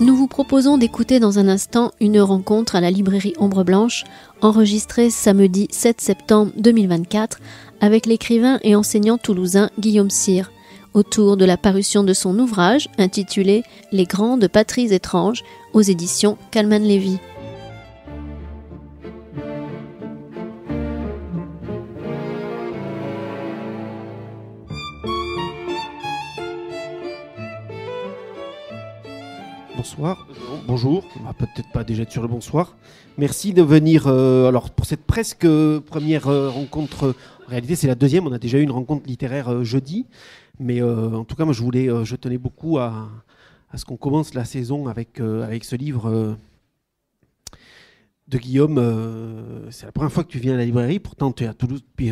Nous vous proposons d'écouter dans un instant une rencontre à la librairie Ombre Blanche, enregistrée samedi 7 septembre 2024 avec l'écrivain et enseignant toulousain Guillaume Cyr, autour de la parution de son ouvrage intitulé Les grandes patries étranges aux éditions Calman Lévy. bonsoir, bonjour, on va peut-être pas déjà être sur le bonsoir. Merci de venir euh, alors pour cette presque euh, première euh, rencontre. En réalité, c'est la deuxième, on a déjà eu une rencontre littéraire jeudi. Mais en tout cas, moi, je, voulais, je tenais beaucoup à, ce qu'on commence la saison avec, avec ce livre de Guillaume. c'est la première fois que tu viens à la librairie, pourtant tu es à Toulouse depuis,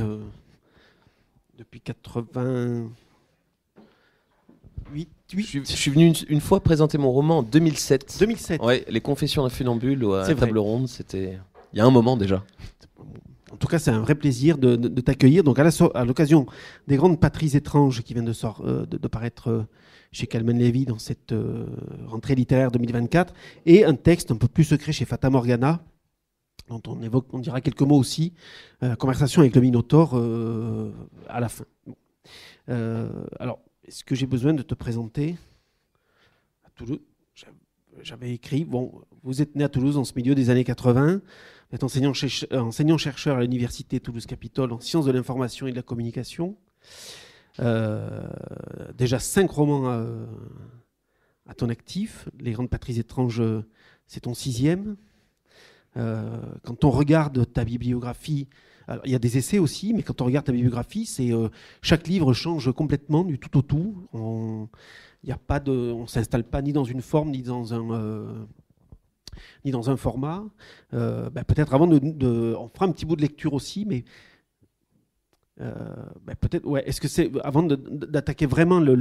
depuis 88. Je, suis, venu une, fois présenter mon roman en 2007. 2007. les Confessions d'un funambule ou à la table ronde, c'était il y a un moment déjà. En tout cas, c'est un vrai plaisir de, t'accueillir. Donc, à l'occasion des grandes patries étranges qui viennent de, sort, euh, de, paraître euh, chez Calmen Levy dans cette euh, rentrée littéraire 2024, et un texte un peu plus secret chez Fata Morgana, dont on évoque, on dira quelques mots aussi. conversation avec le Minotaure à la fin. alors, est-ce que j'ai besoin de te présenter à Toulouse J'avais écrit, bon, vous êtes né à Toulouse en ce milieu des années 80, vous êtes enseignant-chercheur à l'université Toulouse-Capitole en sciences de l'information et de la communication. Euh, déjà cinq romans euh, à, ton actif. Les Grandes Patries étranges, c'est ton sixième. Euh, quand on regarde ta bibliographie, alors, il y a des essais aussi, mais quand on regarde ta bibliographie, c'est euh, chaque livre change complètement du tout au tout. On y a pas de, on s'installe pas ni dans une forme ni dans un euh, ni dans un format. Euh, ben, peut-être avant de, on fera un petit bout de lecture aussi, mais ben, peut-être ouais. Est-ce que c'est avant d'attaquer vraiment le,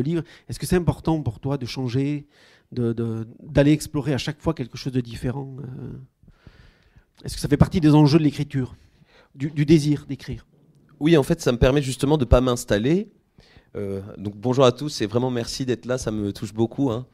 livre, est-ce que c'est important pour toi de changer, d'aller explorer à chaque fois quelque chose de différent? Est-ce que ça fait partie des enjeux de l'écriture du, désir d'écrire Oui, en fait, ça me permet justement de ne pas m'installer. Euh, donc bonjour à tous et vraiment merci d'être là, ça me touche beaucoup. Hein.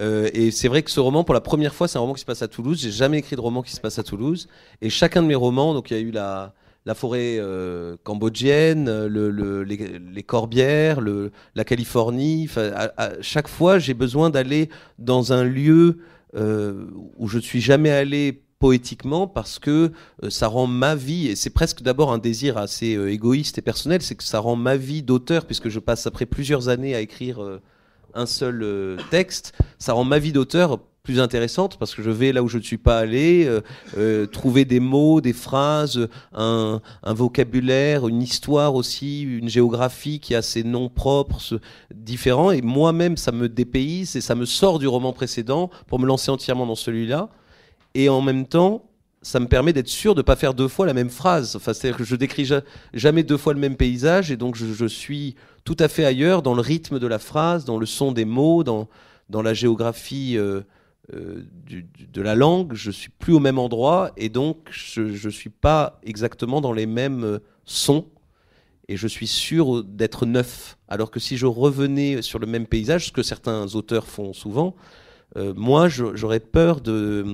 Euh, et c'est vrai que ce roman, pour la première fois, c'est un roman qui se passe à Toulouse. J'ai jamais écrit de roman qui se passe à Toulouse. Et chacun de mes romans, donc il y a eu la, forêt euh, cambodgienne, les, corbières, la Californie. à, chaque fois, j'ai besoin d'aller dans un lieu où je ne suis jamais allé poétiquement parce que euh, ça rend ma vie, et c'est presque d'abord un désir assez euh, égoïste et personnel, c'est que ça rend ma vie d'auteur, puisque je passe après plusieurs années à écrire euh, un seul texte, ça rend ma vie d'auteur plus intéressante parce que je vais là où je ne suis pas allé, trouver des mots, des phrases, un, vocabulaire, une histoire aussi, une géographie qui a ses noms propres, différents, et moi-même ça me dépayse et ça me sort du roman précédent pour me lancer entièrement dans celui-là. Et en même temps, ça me permet d'être sûr de ne pas faire deux fois la même phrase. Enfin, c'est-à-dire que je décris jamais deux fois le même paysage, et donc je, suis tout à fait ailleurs dans le rythme de la phrase, dans le son des mots, dans, dans la géographie euh, euh, de la langue. Je suis plus au même endroit, et donc je ne suis pas exactement dans les mêmes euh, sons, et je suis sûr d'être neuf. Alors que si je revenais sur le même paysage, ce que certains auteurs font souvent, moi j'aurais peur de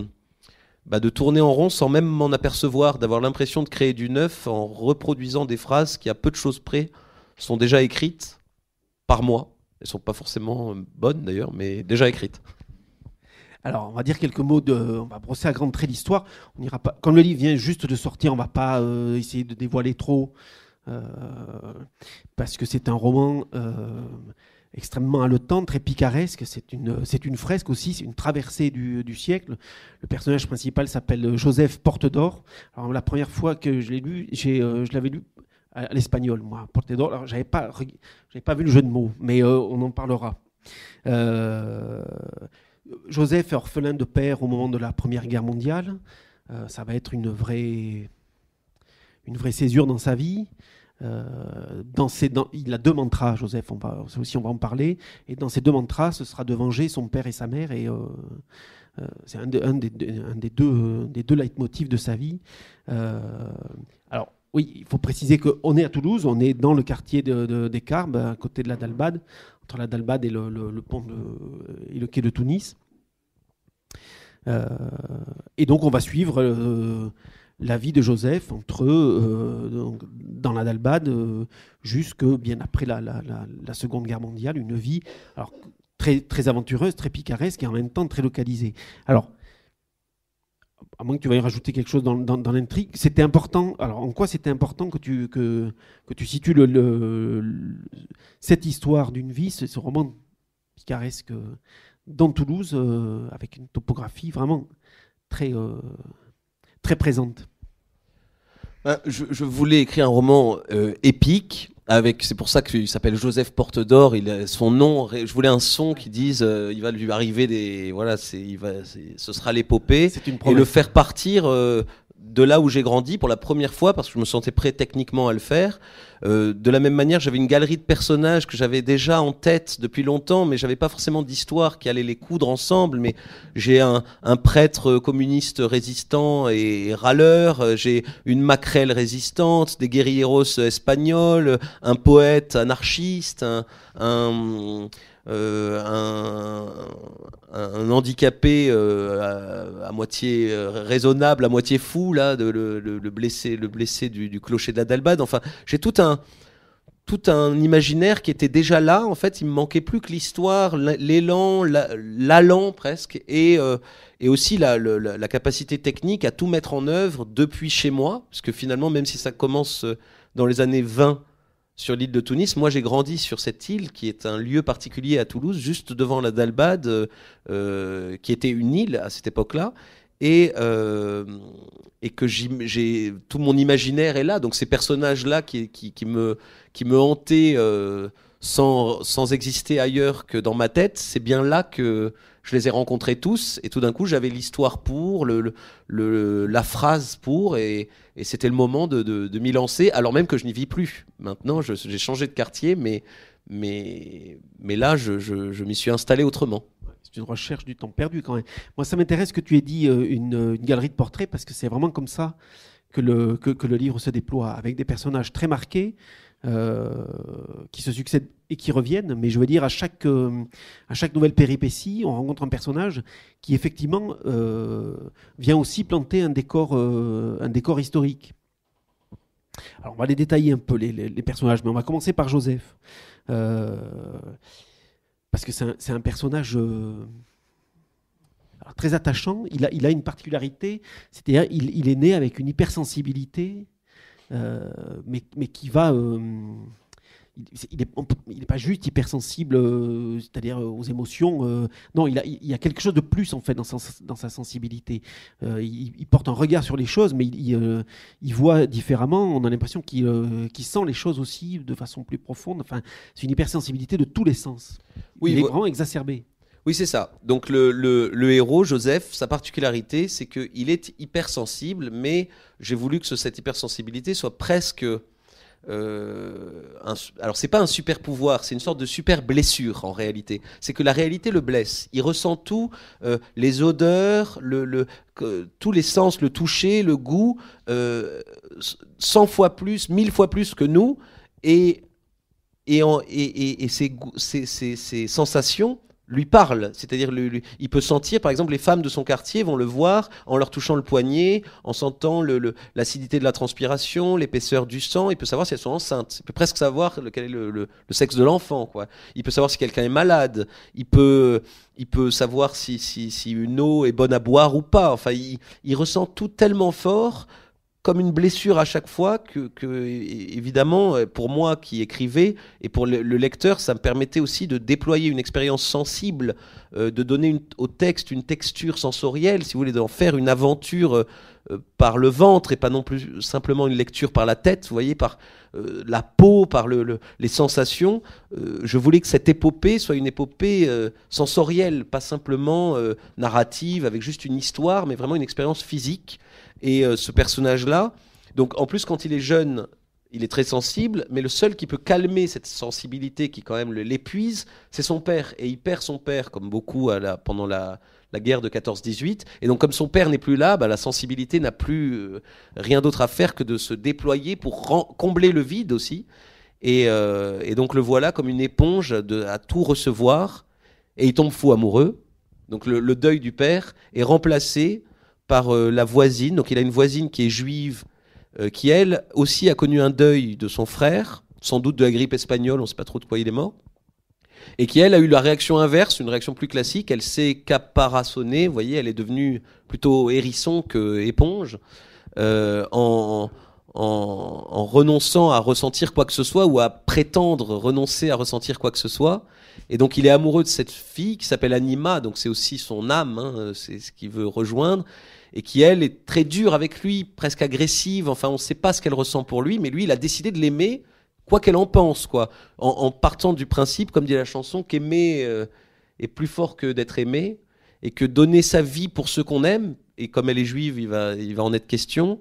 bah, de tourner en rond sans même m'en apercevoir, d'avoir l'impression de créer du neuf en reproduisant des phrases qui, à peu de choses près, sont déjà écrites par moi. Elles sont pas forcément euh, bonnes d'ailleurs, mais déjà écrites. Alors, on va dire quelques mots de. On va brosser à grand trait l'histoire. On ira pas. Comme le livre vient juste de sortir, on va pas euh, essayer de dévoiler trop euh, parce que c'est un roman extrêmement haletant, très picaresque. C'est une, fresque aussi, c'est une traversée du, siècle. Le personnage principal s'appelle Joseph Porte d'Or. la première fois que je l'ai lu, euh, je l'avais lu à l'espagnol, moi, Porte d'Or. j'avais pas, vu le jeu de mots, mais euh, on en parlera. Euh, Joseph est orphelin de père au moment de la Première Guerre mondiale. ça va être une vraie, une vraie césure dans sa vie. Euh, il a deux mantras, Joseph, on va, aussi on va en parler. Et dans ces deux mantras, ce sera de venger son père et sa mère. Et euh, euh, c'est un, des, des, deux, des deux leitmotifs de sa vie. alors, oui, il faut préciser qu'on est à Toulouse, on est dans le quartier de, des Carbes, à côté de la Dalbade, entre la Dalbade et le, pont de, et le quai de Tunis. et donc on va suivre la vie de Joseph entre eux dans la Dalbade, euh, jusque bien après la, la, Seconde Guerre mondiale, une vie alors, très, très aventureuse, très picaresque et en même temps très localisée. Alors, à moins que tu veuilles rajouter quelque chose dans, dans, l'intrigue, c'était important. Alors, en quoi c'était important que tu, que, que tu situes le, cette histoire d'une vie, ce, roman picaresque euh, dans Toulouse, euh, avec une topographie vraiment très, très présente Hein, je, voulais écrire un roman euh, épique. Avec, c'est pour ça qu'il s'appelle Joseph Porte d'Or. Il son nom. Je voulais un son qui dise, euh, il va lui arriver des, voilà, c'est, il va, ce sera l'épopée. C'est Et le faire partir euh, de là où j'ai grandi pour la première fois parce que je me sentais prêt techniquement à le faire. Euh, de la même manière, j'avais une galerie de personnages que j'avais déjà en tête depuis longtemps, mais j'avais pas forcément d'histoire qui allait les coudre ensemble. Mais j'ai un, prêtre communiste résistant et râleur, euh, j'ai une maquerelle résistante, des guerrilleros espagnols, un poète anarchiste, un euh, un, handicapé euh, à, moitié euh, raisonnable, à moitié fou, là, de, le, le, blessé, le blessé du, clocher d'Adalbad. Enfin, j'ai tout un tout un imaginaire qui était déjà là. En fait, il me manquait plus que l'histoire, l'élan, l'allant presque, et, et aussi la, la, capacité technique à tout mettre en œuvre depuis chez moi, parce que finalement, même si ça commence dans les années 20 sur l'île de Tunis. Moi, j'ai grandi sur cette île qui est un lieu particulier à Toulouse, juste devant la Dalbade, euh, euh, qui était une île à cette époque-là. Et, euh, et que j'ai tout mon imaginaire est là. Donc ces personnages-là qui, me, qui me hantaient sans, exister ailleurs que dans ma tête, c'est bien là que je les ai rencontrés tous. Et tout d'un coup, j'avais l'histoire pour, la phrase pour, et, c'était le moment de, m'y lancer, alors même que je n'y vis plus. Maintenant, j'ai changé de quartier, mais, mais, là, je, m'y suis installé autrement. C'est une recherche du temps perdu quand même. Moi, ça m'intéresse que tu aies dit euh, une, galerie de portraits, parce que c'est vraiment comme ça que le livre se déploie, avec des personnages très marqués. Euh, qui se succèdent et qui reviennent. Mais je veux dire, à chaque, euh, à chaque nouvelle péripétie, on rencontre un personnage qui effectivement euh, vient aussi planter un décor, un décor historique. Alors on va les détailler un peu les, les, personnages, mais on va commencer par Joseph. parce que c'est un, un, personnage très attachant. Il a, il a une particularité, c'est-à-dire il, il, est né avec une hypersensibilité euh, mais, mais, qui va euh, il n'est il pas juste hypersensible, euh, c'est-à-dire aux émotions. non, il, a, il y a quelque chose de plus en fait dans sa, dans sa sensibilité. il, porte un regard sur les choses, mais il, voit différemment. On a l'impression qu'il sent les choses aussi de façon plus profonde. Enfin, c'est une hypersensibilité de tous les sens. il est vraiment exacerbé. Oui, c'est ça. Donc le, héros, Joseph, sa particularité, c'est qu'il est hypersensible, mais j'ai voulu que cette hypersensibilité soit presque... Euh, un, alors c'est pas un super pouvoir, c'est une sorte de super blessure en réalité. C'est que la réalité le blesse. Il ressent tout, euh, les odeurs, le, tous les sens, le toucher, le goût, euh, 100 fois plus, 1000 fois plus que nous. Et, et, et, sensations lui parle, c'est-à-dire il peut sentir, par exemple, les femmes de son quartier vont le voir en leur touchant le poignet, en sentant l'acidité de la transpiration, l'épaisseur du sang, il peut savoir si elles sont enceintes, il peut presque savoir quel est le, sexe de l'enfant, quoi. Il peut savoir si quelqu'un est malade, il peut, il peut savoir si, une eau est bonne à boire ou pas, enfin, il, il ressent tout tellement fort comme une blessure à chaque fois que, évidemment, euh, pour moi qui écrivais et pour le, lecteur, ça me permettait aussi de déployer une expérience sensible, euh, de donner au texte une texture sensorielle, si vous voulez, d'en faire une aventure euh, par le ventre et pas non plus simplement une lecture par la tête, vous voyez, par la peau, par les sensations. je voulais que cette épopée soit une épopée sensorielle, pas simplement narrative, avec juste une histoire, mais vraiment une expérience physique. Et euh, ce personnage-là, donc en plus quand il est jeune, il est très sensible, mais le seul qui peut calmer cette sensibilité qui quand même l'épuise, c'est son père. Et il perd son père, comme beaucoup pendant la, guerre de 14-18. Et donc comme son père n'est plus là, bah, la sensibilité n'a plus euh, rien d'autre à faire que de se déployer pour combler le vide aussi. Euh, et, donc le voilà comme une éponge à tout recevoir. Et il tombe fou amoureux. Donc le deuil du père est remplacé par euh, la voisine. Donc il a une voisine qui est juive, euh, qui elle aussi a connu un deuil de son frère, sans doute de la grippe espagnole, on ne sait pas trop de quoi il est mort, et qui elle a eu la réaction inverse, une réaction plus classique. Elle s'est caparassonnée, vous voyez, elle est devenue plutôt hérisson que éponge, euh, en, renonçant à ressentir quoi que ce soit ou à prétendre renoncer à ressentir quoi que ce soit. Et donc il est amoureux de cette fille qui s'appelle Anima, donc c'est aussi son âme, hein, c'est ce qu'il veut rejoindre et qui, elle, est très dure avec lui, presque agressive. Enfin, on ne sait pas ce qu'elle ressent pour lui, mais lui, il a décidé de l'aimer, quoi qu'elle en pense, quoi. En, partant du principe, comme dit la chanson, qu'aimer euh, est plus fort que d'être aimé, et que donner sa vie pour ceux qu'on aime, et comme elle est juive, il va, il va en être question,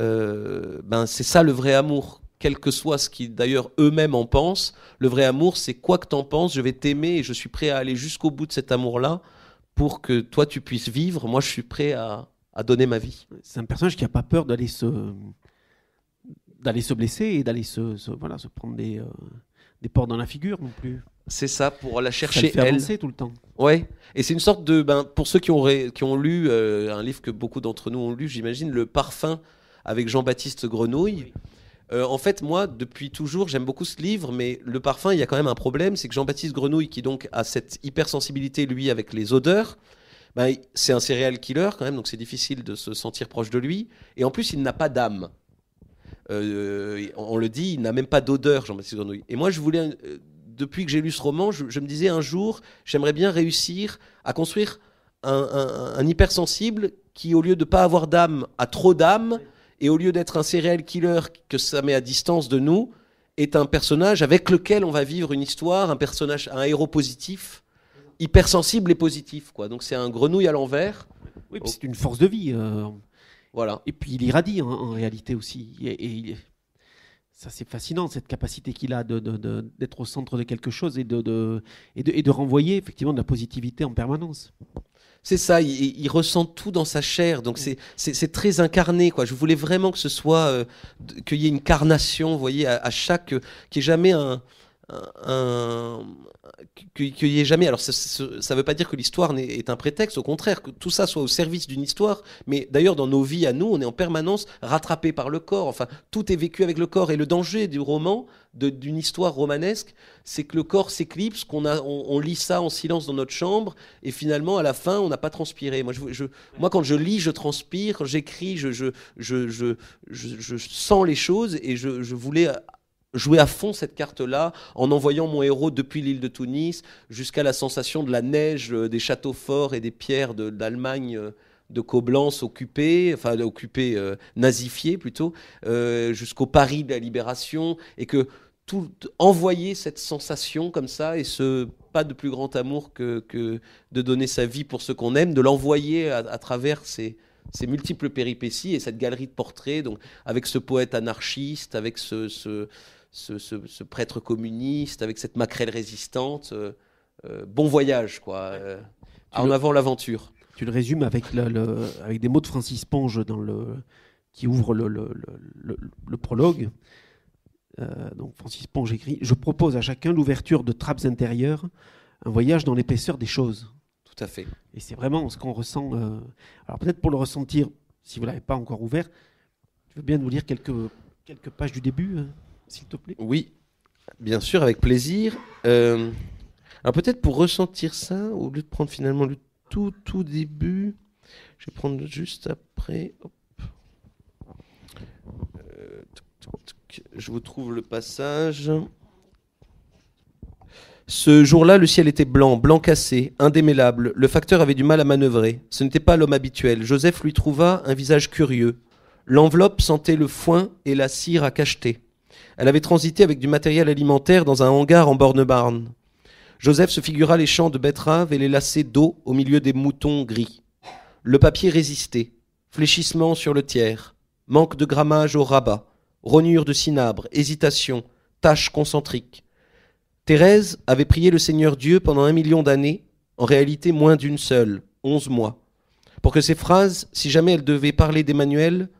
euh, ben, c'est ça le vrai amour. Quel que soit ce qui d'ailleurs eux-mêmes en pensent, le vrai amour, c'est quoi que t'en penses, je vais t'aimer et je suis prêt à aller jusqu'au bout de cet amour-là pour que toi tu puisses vivre. Moi, je suis prêt à, à donner ma vie. C'est un personnage qui n'a pas peur d'aller se d'aller se blesser et d'aller se, voilà se prendre des euh, des portes dans la figure non plus. C'est ça pour la chercher ça fait elle. tout le temps. Ouais. Et c'est une sorte de ben pour ceux qui ont qui ont lu euh, un livre que beaucoup d'entre nous ont lu, j'imagine le parfum avec Jean-Baptiste Grenouille. Euh, en fait, moi, depuis toujours, j'aime beaucoup ce livre, mais le parfum, il y a quand même un problème, c'est que Jean-Baptiste Grenouille, qui donc a cette hypersensibilité, lui, avec les odeurs, bah, c'est un serial killer quand même, donc c'est difficile de se sentir proche de lui. Et en plus, il n'a pas d'âme. Euh, on le dit, il n'a même pas d'odeur, Jean-Baptiste Grenouille. Et moi, je voulais, euh, depuis que j'ai lu ce roman, je, me disais un jour, j'aimerais bien réussir à construire un, hypersensible qui, au lieu de ne pas avoir d'âme, a trop d'âme, et au lieu d'être un serial killer que ça met à distance de nous, est un personnage avec lequel on va vivre une histoire, un personnage, un héros positif hypersensible et positif. Quoi. Donc c'est un grenouille à l'envers. Oh. c'est une force de vie. Euh, voilà. Et puis il irradie hein, en réalité aussi. Et, ça c'est fascinant cette capacité qu'il a d'être de, au centre de quelque chose et de, et de, renvoyer effectivement de la positivité en permanence. C'est ça, il, ressent tout dans sa chair, donc c'est très incarné. Quoi. Je voulais vraiment que ce soit, euh, qu'il y ait une carnation, vous voyez, à, chaque, qui euh, qu'il jamais un, qu'il n'y ait jamais. Alors, ça ne veut pas dire que l'histoire est un prétexte, au contraire, que tout ça soit au service d'une histoire. Mais d'ailleurs, dans nos vies à nous, on est en permanence rattrapé par le corps. Enfin, tout est vécu avec le corps. Et le danger du roman, d'une histoire romanesque, c'est que le corps s'éclipse, qu'on on, lit ça en silence dans notre chambre, et finalement, à la fin, on n'a pas transpiré. Moi, quand je lis, je transpire, j'écris, je je, je, je, sens les choses, et je voulais jouer à fond cette carte-là en envoyant mon héros depuis l'île de Tunis jusqu'à la sensation de la neige, euh, des châteaux forts et des pierres d'Allemagne. De, euh, de Coblence occupée, enfin occupée euh, nazifiée plutôt, jusqu'au Paris de la Libération, et que tout envoyer cette sensation comme ça, et ce pas de plus grand amour que, de donner sa vie pour ce qu'on aime, de l'envoyer à, travers ces, multiples péripéties et cette galerie de portraits, donc avec ce poète anarchiste, avec ce ce, prêtre communiste avec cette maquerelle résistante. Euh, euh, bon voyage, quoi. Euh, en avant l'aventure. Tu le résumes avec, avec des mots de Francis Ponge dans le, qui ouvre le, prologue. donc Francis Ponge écrit Je propose à chacun l'ouverture de trappes intérieures, un voyage dans l'épaisseur des choses. Tout à fait. Et c'est vraiment ce qu'on ressent. Alors peut-être pour le ressentir, si vous ne l'avez pas encore ouvert, je veux bien vous lire quelques, quelques pages du début. Hein s'il te plaît Oui, bien sûr, avec plaisir. Euh, alors peut-être pour ressentir ça, au lieu de prendre finalement le tout, tout début, je vais prendre juste après. Hop. Euh, je vous trouve le passage. Ce jour-là, le ciel était blanc, blanc cassé, indémêlable. Le facteur avait du mal à manœuvrer. Ce n'était pas l'homme habituel. Joseph lui trouva un visage curieux. L'enveloppe sentait le foin et la cire à cacheter. Elle avait transité avec du matériel alimentaire dans un hangar en borne Joseph se figura les champs de betteraves et les lacets d'eau au milieu des moutons gris. Le papier résistait. Fléchissement sur le tiers. Manque de grammage au rabat. Rognure de cinabre. Hésitation. Tâches concentriques. Thérèse avait prié le Seigneur Dieu pendant un million d'années, en réalité moins d'une seule, onze mois, pour que ces phrases, si jamais elles devait parler d'Emmanuel,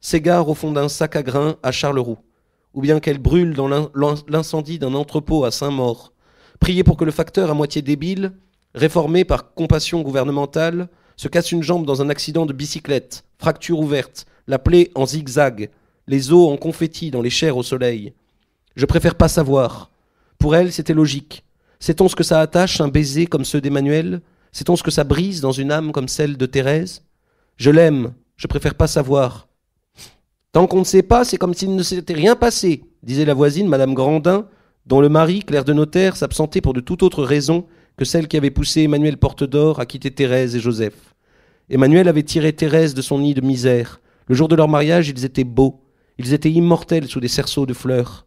s'égarent au fond d'un sac à grains à Charleroux ou bien qu'elle brûle dans l'incendie d'un entrepôt à Saint-Maur. Priez pour que le facteur à moitié débile, réformé par compassion gouvernementale, se casse une jambe dans un accident de bicyclette, fracture ouverte, la plaie en zigzag, les os en confetti dans les chairs au soleil. Je préfère pas savoir. Pour elle, c'était logique. Sait-on ce que ça attache un baiser comme ceux d'Emmanuel Sait-on ce que ça brise dans une âme comme celle de Thérèse Je l'aime, je préfère pas savoir. Tant qu'on ne sait pas, c'est comme s'il ne s'était rien passé, disait la voisine, Madame Grandin, dont le mari, clerc de Notaire, s'absentait pour de toute autre raison que celle qui avait poussé Emmanuel d'or à quitter Thérèse et Joseph. Emmanuel avait tiré Thérèse de son nid de misère. Le jour de leur mariage, ils étaient beaux, ils étaient immortels sous des cerceaux de fleurs.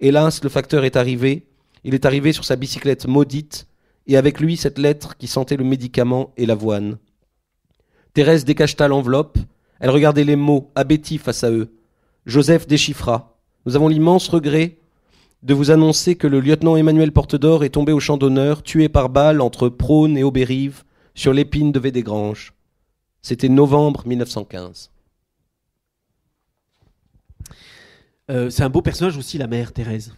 Hélas, le facteur est arrivé, il est arrivé sur sa bicyclette maudite, et avec lui cette lettre qui sentait le médicament et l'avoine. Thérèse décacheta l'enveloppe, elle regardait les mots abétis face à eux. Joseph déchiffra. Nous avons l'immense regret de vous annoncer que le lieutenant Emmanuel Portedor est tombé au champ d'honneur, tué par balle entre Prône et Aubérive, sur l'épine de Védégrange. C'était novembre 1915. Euh, c'est un beau personnage aussi, la mère Thérèse.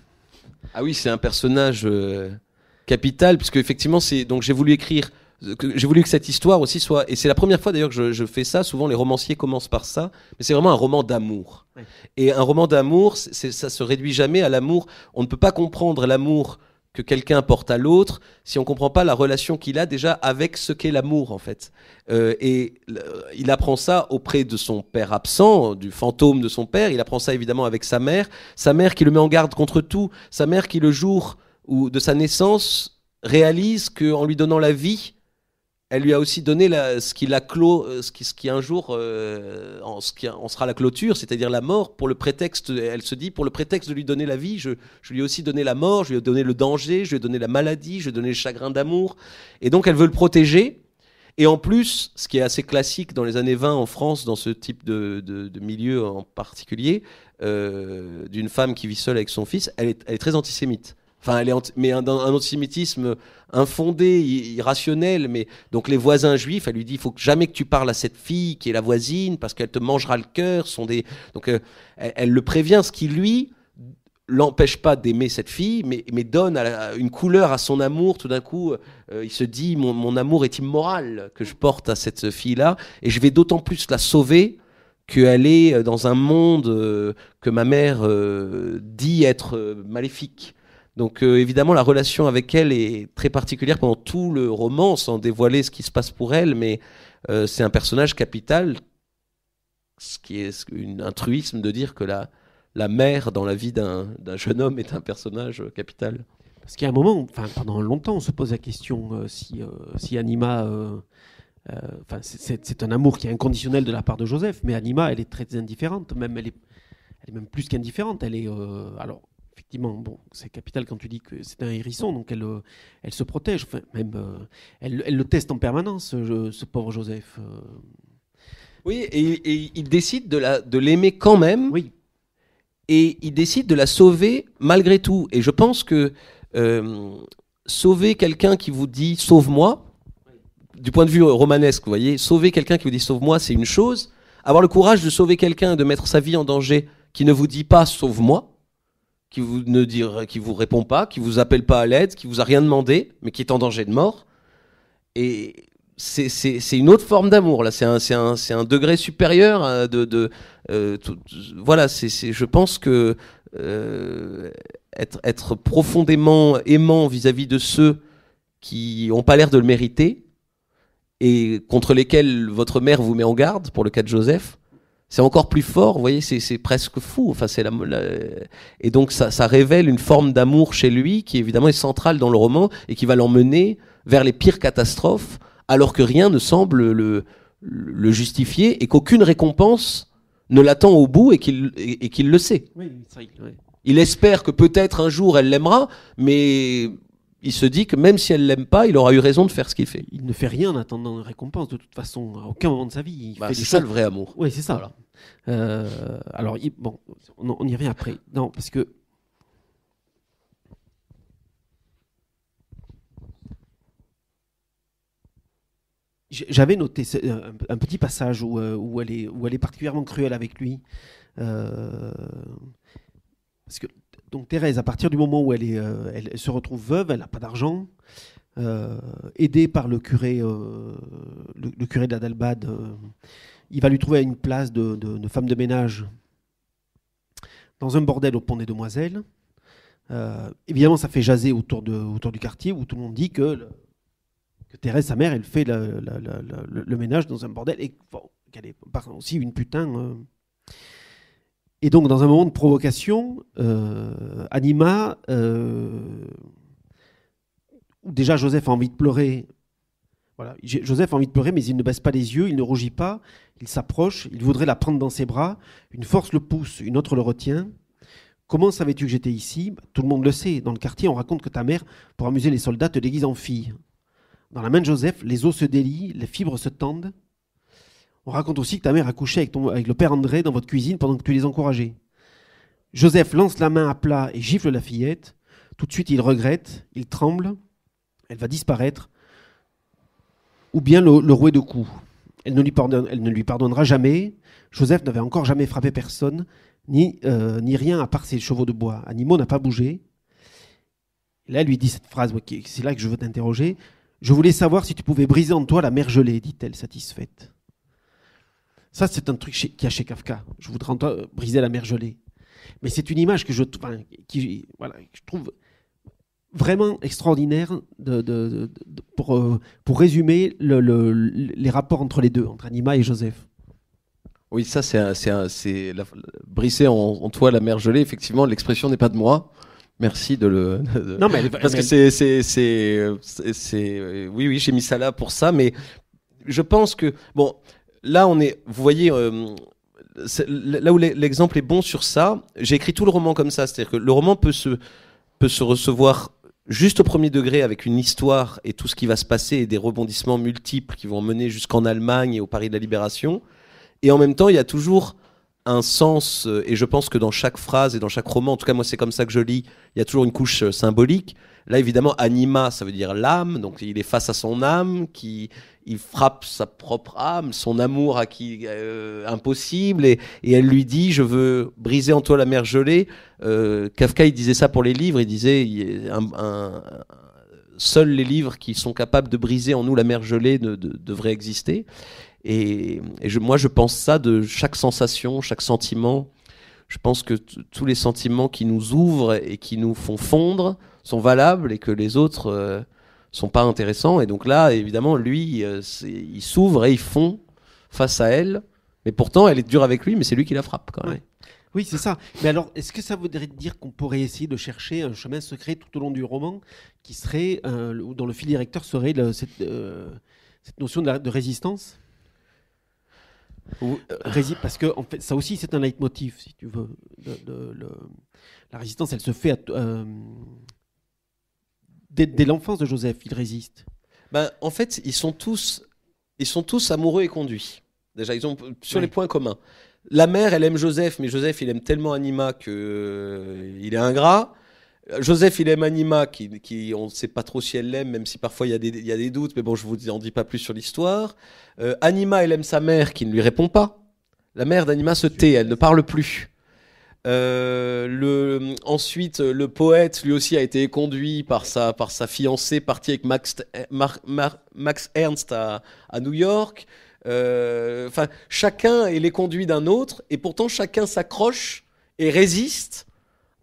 Ah oui, c'est un personnage euh, capital, puisque effectivement, c'est donc j'ai voulu écrire j'ai voulu que cette histoire aussi soit. Et c'est la première fois d'ailleurs que je, fais ça. Souvent, les romanciers commencent par ça, mais c'est vraiment un roman d'amour. Et un roman d'amour, ça se réduit jamais à l'amour. On ne peut pas comprendre l'amour que quelqu'un porte à l'autre si on ne comprend pas la relation qu'il a déjà avec ce qu'est l'amour en fait. Euh, et il apprend ça auprès de son père absent, du fantôme de son père, il apprend ça évidemment avec sa mère, sa mère qui le met en garde contre tout, sa mère qui le jour de sa naissance réalise qu'en lui donnant la vie, elle lui a aussi donné la, ce qui la clôt, euh, ce qui, ce qui un jour euh, en, sera la clôture, c'est-à-dire la mort, pour le prétexte, elle se dit, pour le prétexte de lui donner la vie, je, lui ai aussi donné la mort, je lui ai donné le danger, je lui ai donné la maladie, je lui ai donné le chagrin d'amour. Et donc elle veut le protéger. Et en plus, ce qui est assez classique dans les années 20 en France, dans ce type de, milieu en particulier, euh, d'une femme qui vit seule avec son fils, elle est très antisémite. Enfin, elle est mais un, antisémitisme infondé, irrationnel. Mais donc les voisins juifs, elle lui dit, il faut que jamais que tu parles à cette fille qui est la voisine parce qu'elle te mangera le cœur. Sont des donc euh, elle, le prévient, ce qui lui l'empêche pas d'aimer cette fille, mais, mais donne à une couleur à son amour. Tout d'un coup, euh, il se dit, mon, mon, amour est immoral que je porte à cette fille-là, et je vais d'autant plus la sauver qu'elle est euh, dans un monde que ma mère dit être maléfique. Donc euh, évidemment, la relation avec elle est très particulière pendant tout le roman, sans dévoiler ce qui se passe pour elle, mais euh, c'est un personnage capital, ce qui est un truisme de dire que la, mère dans la vie d'un jeune homme est un personnage euh, capital. Parce qu'il y a un moment, pendant longtemps, on se pose la question si, Anima... Enfin, c'est un amour qui est inconditionnel de la part de Joseph, mais Anima, elle est très indifférente, même elle est, même plus qu'indifférente. Elle est alors bon, c'est capital quand tu dis que c'est un hérisson, donc elle, euh, elle se protège, enfin, même, euh, elle, elle, le teste en permanence, euh, ce, pauvre Joseph. Oui, et, il décide de, la, de l'aimer quand même. Oui. Et il décide de la sauver malgré tout. Et je pense que sauver quelqu'un qui vous dit sauve-moi, du point de vue romanesque, vous voyez, sauver quelqu'un qui vous dit sauve-moi, c'est une chose. Avoir le courage de sauver quelqu'un, de mettre sa vie en danger, qui ne vous dit pas sauve-moi, qui vous ne dire, qui vous répond pas, qui vous appelle pas à l'aide, qui vous a rien demandé, mais qui est en danger de mort. Et c'est une autre forme d'amour là. C'est un, un, degré supérieur hein, de, de euh, voilà. C'est je pense que euh, être, être, profondément aimant vis-à-vis -vis de ceux qui n'ont pas l'air de le mériter et contre lesquels votre mère vous met en garde, pour le cas de Joseph, c'est encore plus fort, vous voyez, c'est presque fou. Enfin, c'est la, et donc ça, révèle une forme d'amour chez lui qui évidemment est centrale dans le roman et qui va l'emmener vers les pires catastrophes, alors que rien ne semble le, le justifier et qu'aucune récompense ne l'attend au bout et qu'il et, qu'il le sait. Il espère que peut-être un jour elle l'aimera, mais il se dit que même si elle l'aime pas, il aura eu raison de faire ce qu'il fait. Il ne fait rien en attendant une récompense de toute façon à aucun moment de sa vie. Bah, c'est ça le vrai amour. Oui, c'est ça. Voilà. Euh, alors, bon, on, y revient après. Non, parce que J'avais noté euh, un petit passage où, euh, où, elle est, où, elle est, particulièrement cruelle avec lui. parce que, donc Thérèse, à partir du moment où elle, elle se retrouve veuve, elle n'a pas d'argent, aidée par le curé, le, le, curé d'Adalbad, il va lui trouver une place de, femme de ménage dans un bordel au Pont des Demoiselles. Euh, évidemment, ça fait jaser autour, de, autour du quartier où tout le monde dit que, que Thérèse, sa mère, elle fait le ménage dans un bordel et qu'elle est aussi une putain. Euh. Et donc, dans un moment de provocation, euh, Anima, où déjà Joseph a envie de pleurer, Joseph a envie de pleurer, mais il ne baisse pas les yeux, il ne rougit pas, il s'approche, il voudrait la prendre dans ses bras. Une force le pousse, une autre le retient. Comment savais-tu que j'étais ici bah, Tout le monde le sait. Dans le quartier, on raconte que ta mère, pour amuser les soldats, te déguise en fille. Dans la main de Joseph, les os se délient, les fibres se tendent. On raconte aussi que ta mère a couché avec, avec le père André dans votre cuisine pendant que tu les encourageais. Joseph lance la main à plat et gifle la fillette. Tout de suite, il regrette, il tremble. Elle va disparaître ou bien le, rouet de coups. Elle ne, lui pardonne, elle ne lui pardonnera jamais. Joseph n'avait encore jamais frappé personne, ni, euh, ni rien à part ses chevaux de bois. Animaux n'a pas bougé. Là, elle lui dit cette phrase, c'est là que je veux t'interroger. Je voulais savoir si tu pouvais briser en toi la mer gelée, dit-elle, satisfaite. Ça, c'est un truc qu'il y a chez Kafka. Je voudrais en toi briser la mer gelée. Mais c'est une image que je trouve vraiment extraordinaire de, pour, euh, pour résumer les rapports entre les deux, entre Anima et Joseph. Oui, ça, c'est. brisé en, en, toile à mer gelée, effectivement, l'expression n'est pas de moi. Merci de le. Non, mais. Parce que c'est. Euh, oui, oui, j'ai mis ça là pour ça, mais je pense que. Bon, là, on est. Vous voyez. Euh, là où l'exemple est bon sur ça, j'ai écrit tout le roman comme ça. C'est-à-dire que le roman peut se, peut se recevoir juste au premier degré avec une histoire et tout ce qui va se passer et des rebondissements multiples qui vont mener jusqu'en Allemagne et au Paris de la Libération. Et en même temps, il y a toujours un sens, euh, et je pense que dans chaque phrase et dans chaque roman, en tout cas moi c'est comme ça que je lis, il y a toujours une couche euh, symbolique, Là, évidemment, anima, ça veut dire l'âme, donc il est face à son âme, qui il frappe sa propre âme, son amour à qui euh, impossible, et, elle lui dit je veux briser en toi la mer gelée. Euh, Kafka, il disait ça pour les livres, il disait seuls les livres qui sont capables de briser en nous la mer gelée de, devraient exister. Et, moi, je pense ça de chaque sensation, chaque sentiment je pense que tous les sentiments qui nous ouvrent et qui nous font fondre sont valables et que les autres ne euh, sont pas intéressants. Et donc là, évidemment, lui, euh, il s'ouvre et il fond face à elle. Mais pourtant, elle est dure avec lui, mais c'est lui qui la frappe quand même. Oui, c'est ça. Mais alors, est-ce que ça voudrait dire qu'on pourrait essayer de chercher un chemin secret tout au long du roman qui serait, euh, ou dont le fil directeur serait cette, notion de résistance euh, parce que ça aussi, c'est un leitmotiv, si tu veux. la résistance, elle se fait euh, dès, l'enfance de Joseph. Il résiste. Ben en fait, ils sont tous, ils sont tous amoureux et conduits. Déjà, ils ont sur les points communs. La mère, elle aime Joseph, mais Joseph, il aime tellement Anima que euh, il est ingrat. Joseph, il aime Anima, qui, on ne sait pas trop si elle l'aime, même si parfois il y, a des, doutes, mais bon, je ne vous en dis pas plus sur l'histoire. Euh, Anima, elle aime sa mère qui ne lui répond pas. La mère d'Anima se tait, elle ne parle plus. Euh, ensuite, le poète, lui aussi, a été conduit par sa, fiancée, partie avec Max, Ernst à, New York. Euh, chacun est les d'un autre, et pourtant chacun s'accroche et résiste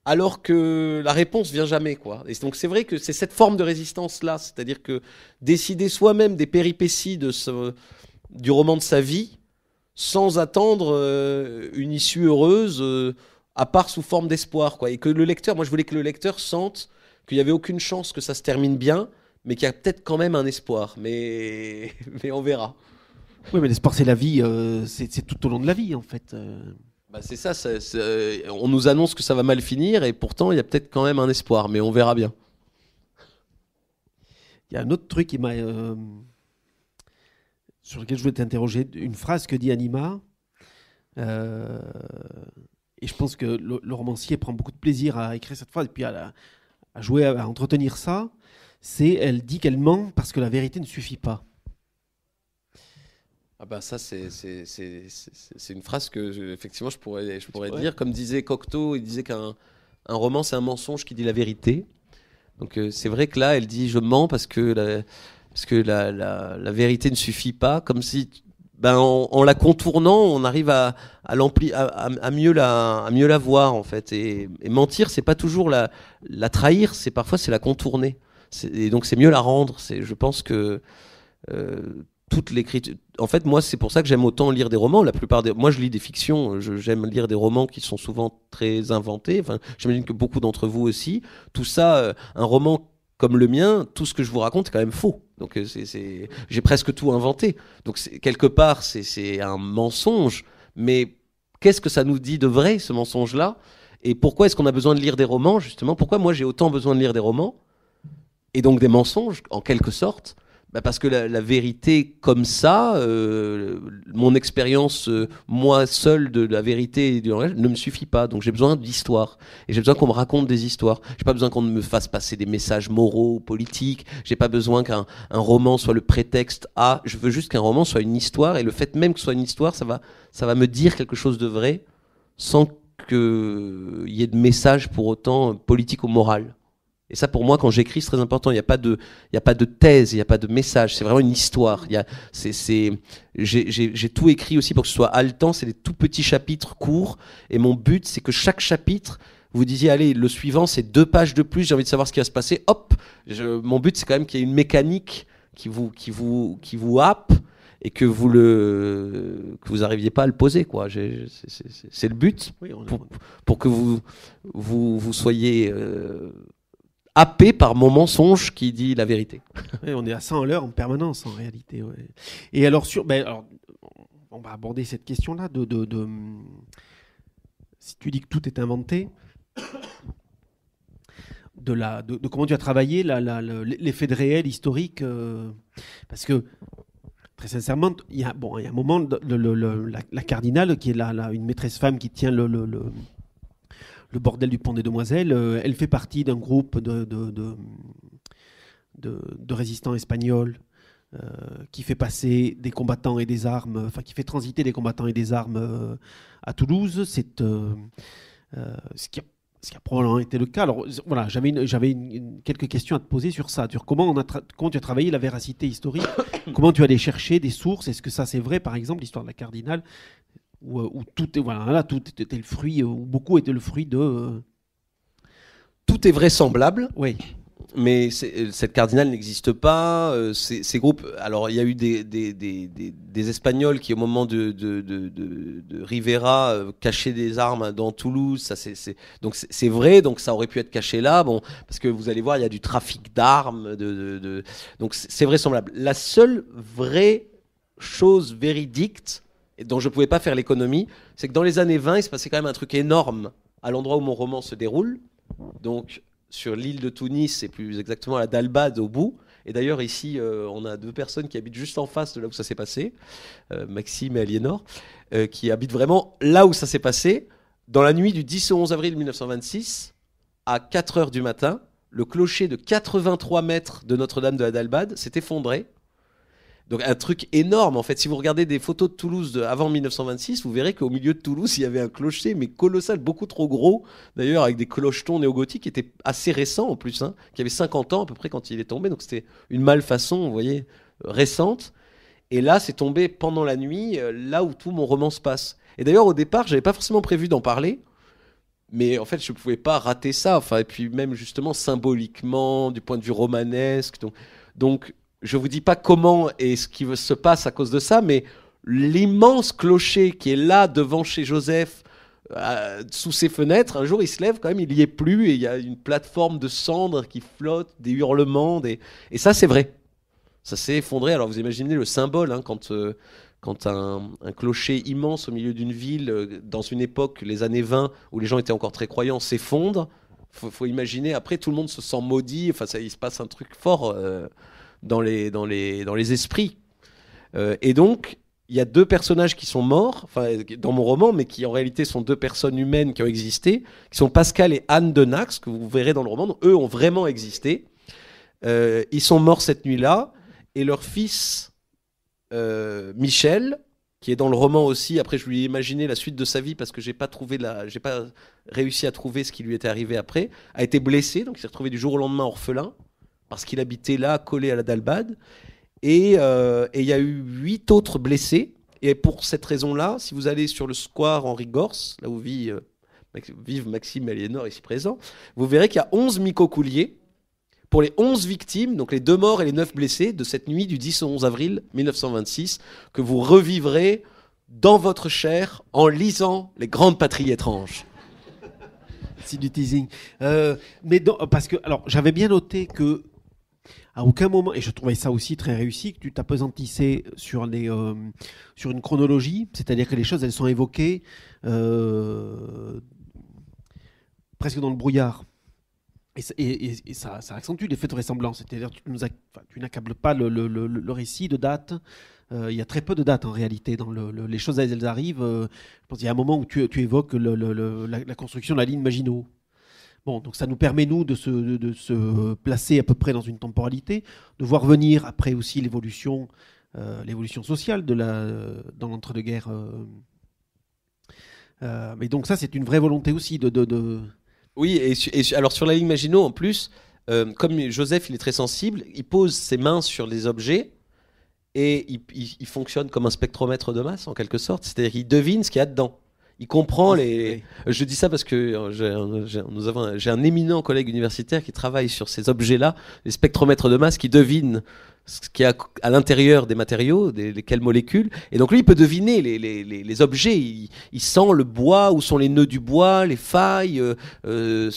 alors que la réponse vient jamais, quoi. donc c'est vrai que c'est cette forme de résistance-là, c'est-à-dire que décider soi-même des péripéties du roman de sa vie, sans attendre euh, une issue heureuse, euh, à part sous forme d'espoir, quoi. Et que le lecteur, moi je voulais que le lecteur sente qu'il n'y avait aucune chance que ça se termine bien, mais qu'il y a peut-être quand même un espoir. Mais, mais on verra. Oui, mais l'espoir, c'est la vie, euh, c'est tout au long de la vie, en fait. Bah, c'est ça, on nous annonce que ça va mal finir et pourtant il y a peut-être quand même un espoir, mais on verra bien. Il y a un autre truc qui m'a, euh, sur lequel je voulais t'interroger, une phrase que dit Anima, euh, et je pense que le, romancier prend beaucoup de plaisir à écrire cette phrase et puis à, jouer, à entretenir ça, c'est elle dit qu'elle ment parce que la vérité ne suffit pas. Ah ben ça, c'est une phrase que, je, effectivement, je pourrais, je pourrais dire. Comme disait Cocteau, il disait qu'un un roman, c'est un mensonge qui dit la vérité. Donc euh, c'est vrai que là, elle dit je mens parce que la, parce que la, la, vérité ne suffit pas, comme si ben, en, la contournant, on arrive à, à, à, mieux la, à mieux la voir en fait. Et, mentir, c'est pas toujours la, la trahir, c'est parfois c'est la contourner. Et donc c'est mieux la rendre. Je pense que euh, en fait, moi, c'est pour ça que j'aime autant lire des romans. La plupart des, moi, je lis des fictions. J'aime lire des romans qui sont souvent très inventés. j'imagine que beaucoup d'entre vous aussi. Tout ça, euh, un roman comme le mien, tout ce que je vous raconte est quand même faux. Donc, euh, c'est, j'ai presque tout inventé. Donc, quelque part, c'est un mensonge. Mais qu'est-ce que ça nous dit de vrai, ce mensonge-là Et pourquoi est-ce qu'on a besoin de lire des romans, justement Pourquoi moi, j'ai autant besoin de lire des romans et donc des mensonges, en quelque sorte bah, parce que la, vérité comme ça, euh, mon expérience, euh, moi seul, de la vérité et du langage, ne me suffit pas. Donc j'ai besoin d'histoires. Et j'ai besoin qu'on me raconte des histoires. J'ai pas besoin qu'on me fasse passer des messages moraux ou politiques. J'ai pas besoin qu'un roman soit le prétexte à. Je veux juste qu'un roman soit une histoire. Et le fait même que ce soit une histoire, ça va, ça va me dire quelque chose de vrai sans qu'il euh, y ait de message pour autant politique ou moral. Et ça, pour moi, quand j'écris, c'est très important. Il n'y a, pas de, il a pas de thèse, il n'y a pas de message. C'est vraiment une histoire. Il y a, c'est, c'est, j'ai, tout écrit aussi pour que ce soit haletant. C'est des tout petits chapitres courts. Et mon but, c'est que chaque chapitre, vous disiez, allez, le suivant, c'est deux pages de plus. J'ai envie de savoir ce qui va se passer. Hop Mon but, c'est quand même qu'il y ait une mécanique qui vous, qui vous, qui vous happe et que vous le que vous arriviez pas à le poser quoi c'est le but pour, que vous vous, vous soyez euh, happé par mon mensonge qui dit la vérité. on est à 100 à l'heure en permanence en réalité. Et alors, sur, ben, on va aborder cette question-là de, de, si tu dis que tout est inventé, de, la, de, comment tu as travaillé l'effet de réel historique, euh, parce que très sincèrement, il y a, bon, il y a un moment, la, cardinale qui est une maîtresse femme qui tient le le bordel du pont des demoiselles. Euh, elle fait partie d'un groupe de, de, résistants espagnols euh, qui fait passer des combattants et des armes, enfin qui fait transiter des combattants et des armes euh, à Toulouse. C'est ce, qui a, probablement été le cas. Alors voilà, j'avais, j'avais quelques questions à te poser sur ça. comment, on a tu as travaillé la véracité historique Comment tu as cherché des sources Est-ce que ça c'est vrai, par exemple, l'histoire de la cardinale où, euh, tout est voilà tout était le fruit euh, où beaucoup était le fruit de euh, tout est vraisemblable oui mais cette cardinale n'existe pas. ces, groupes, alors il y a eu des, des, des, des Espagnols qui, au moment de, de, de, de Rivera, cachaient des armes dans Toulouse. Ça, c'est, donc c'est vrai, donc ça aurait pu être caché là. Bon, parce que vous allez voir, il y a du trafic d'armes. De, donc c'est vraisemblable. La seule vraie chose véridique et dont je ne pouvais pas faire l'économie, c'est que dans les années 20, il se passait quand même un truc énorme à l'endroit où mon roman se déroule, donc sur l'île de Tunis, et plus exactement à Dalbad au bout. Et d'ailleurs, ici, euh, on a deux personnes qui habitent juste en face de là où ça s'est passé, euh, Maxime et Aliénor, euh, qui habitent vraiment là où ça s'est passé. Dans la nuit du 10 au 11 avril 1926, à 4 heures du matin, le clocher de 83 mètres de Notre-Dame de la Dalbad s'est effondré donc un truc énorme en fait. Si vous regardez des photos de Toulouse de avant 1926, vous verrez qu'au milieu de Toulouse, il y avait un clocher, mais colossal, beaucoup trop gros d'ailleurs, avec des clochetons néogothiques qui étaient assez récents en plus, hein, qui avaient 50 ans à peu près quand il est tombé. Donc c'était une malfaçon, vous voyez, euh, récente. Et là, c'est tombé pendant la nuit, euh, là où tout mon roman se passe. Et d'ailleurs, au départ, j'avais pas forcément prévu d'en parler. Mais en fait, je ne pouvais pas rater ça. Enfin, et puis même justement symboliquement, du point de vue romanesque. donc je vous dis pas comment et ce qui se passe à cause de ça, mais l'immense clocher qui est là devant chez Joseph, euh, sous ses fenêtres, un jour il se lève quand même, il y est plus et il y a une plateforme de cendres qui flotte, des hurlements, et ça c'est vrai. Ça s'est effondré. Alors vous imaginez le symbole hein, quand, euh, quand un, clocher immense au milieu d'une ville, euh, dans une époque, les années 20, où les gens étaient encore très croyants, s'effondre. Faut, faut imaginer, après tout le monde se sent maudit, enfin ça, il se passe un truc fort dans les, dans les, dans les esprits. Euh, et donc, il y a deux personnages qui sont morts, enfin, dans mon roman, mais qui en réalité sont deux personnes humaines qui ont existé, qui sont Pascal et Anne de Nax, que vous verrez dans le roman. eux ont vraiment existé. Euh, ils sont morts cette nuit-là, et leur fils, euh, Michel, qui est dans le roman aussi, après je lui ai imaginé la suite de sa vie parce que j'ai pas trouvé la, j'ai pas réussi à trouver ce qui lui était arrivé après, a été blessé, donc il s'est retrouvé du jour au lendemain orphelin parce qu'il habitait là, collé à la Dalbad. Euh, et il y a eu huit autres blessés. Et pour cette raison-là, si vous allez sur le square Henri Gorse, là où vit, euh, Maxime et ici présent, vous verrez qu'il y a 11 micocouliers pour les 11 victimes, donc les deux morts et les neuf blessés de cette nuit du 10 au 11 avril 1926, que vous revivrez dans votre chair en lisant Les Grandes Patries étranges. C'est du teasing. Euh, mais parce que, alors, j'avais bien noté que à aucun moment, et je trouvais ça aussi très réussi, que tu t'apesantissais sur, les, euh, sur une chronologie, c'est-à-dire que les choses, elles sont évoquées euh, presque dans le brouillard. Et, ça, ça, accentue l'effet de ressemblance, c'est-à-dire tu, tu n'accables pas le, le, récit de date. Euh, il y a très peu de dates en réalité. Dans les choses, elles, arrivent. je pense qu'il y a un moment où tu, évoques la, construction de la ligne Maginot. Bon, donc ça nous permet, nous, de se, placer à peu près dans une temporalité, de voir venir après aussi l'évolution euh, l'évolution sociale de la, dans l'entre-deux-guerres. mais euh, euh, donc ça, c'est une vraie volonté aussi de... de, Oui, et, alors sur la ligne Maginot, en plus, comme Joseph, il est très sensible, il pose ses mains sur les objets et il, il fonctionne comme un spectromètre de masse, en quelque sorte. C'est-à-dire qu'il devine ce qu'il y a dedans. Il comprend ah, les. Je dis ça parce que euh, j'ai un, éminent collègue universitaire qui travaille sur ces objets-là, les spectromètres de masse, qui devinent ce qu'il y a à l'intérieur des matériaux, des, quelles molécules. Et donc lui, il peut deviner les, objets. Il, sent le bois, où sont les nœuds du bois, les failles. Euh, euh,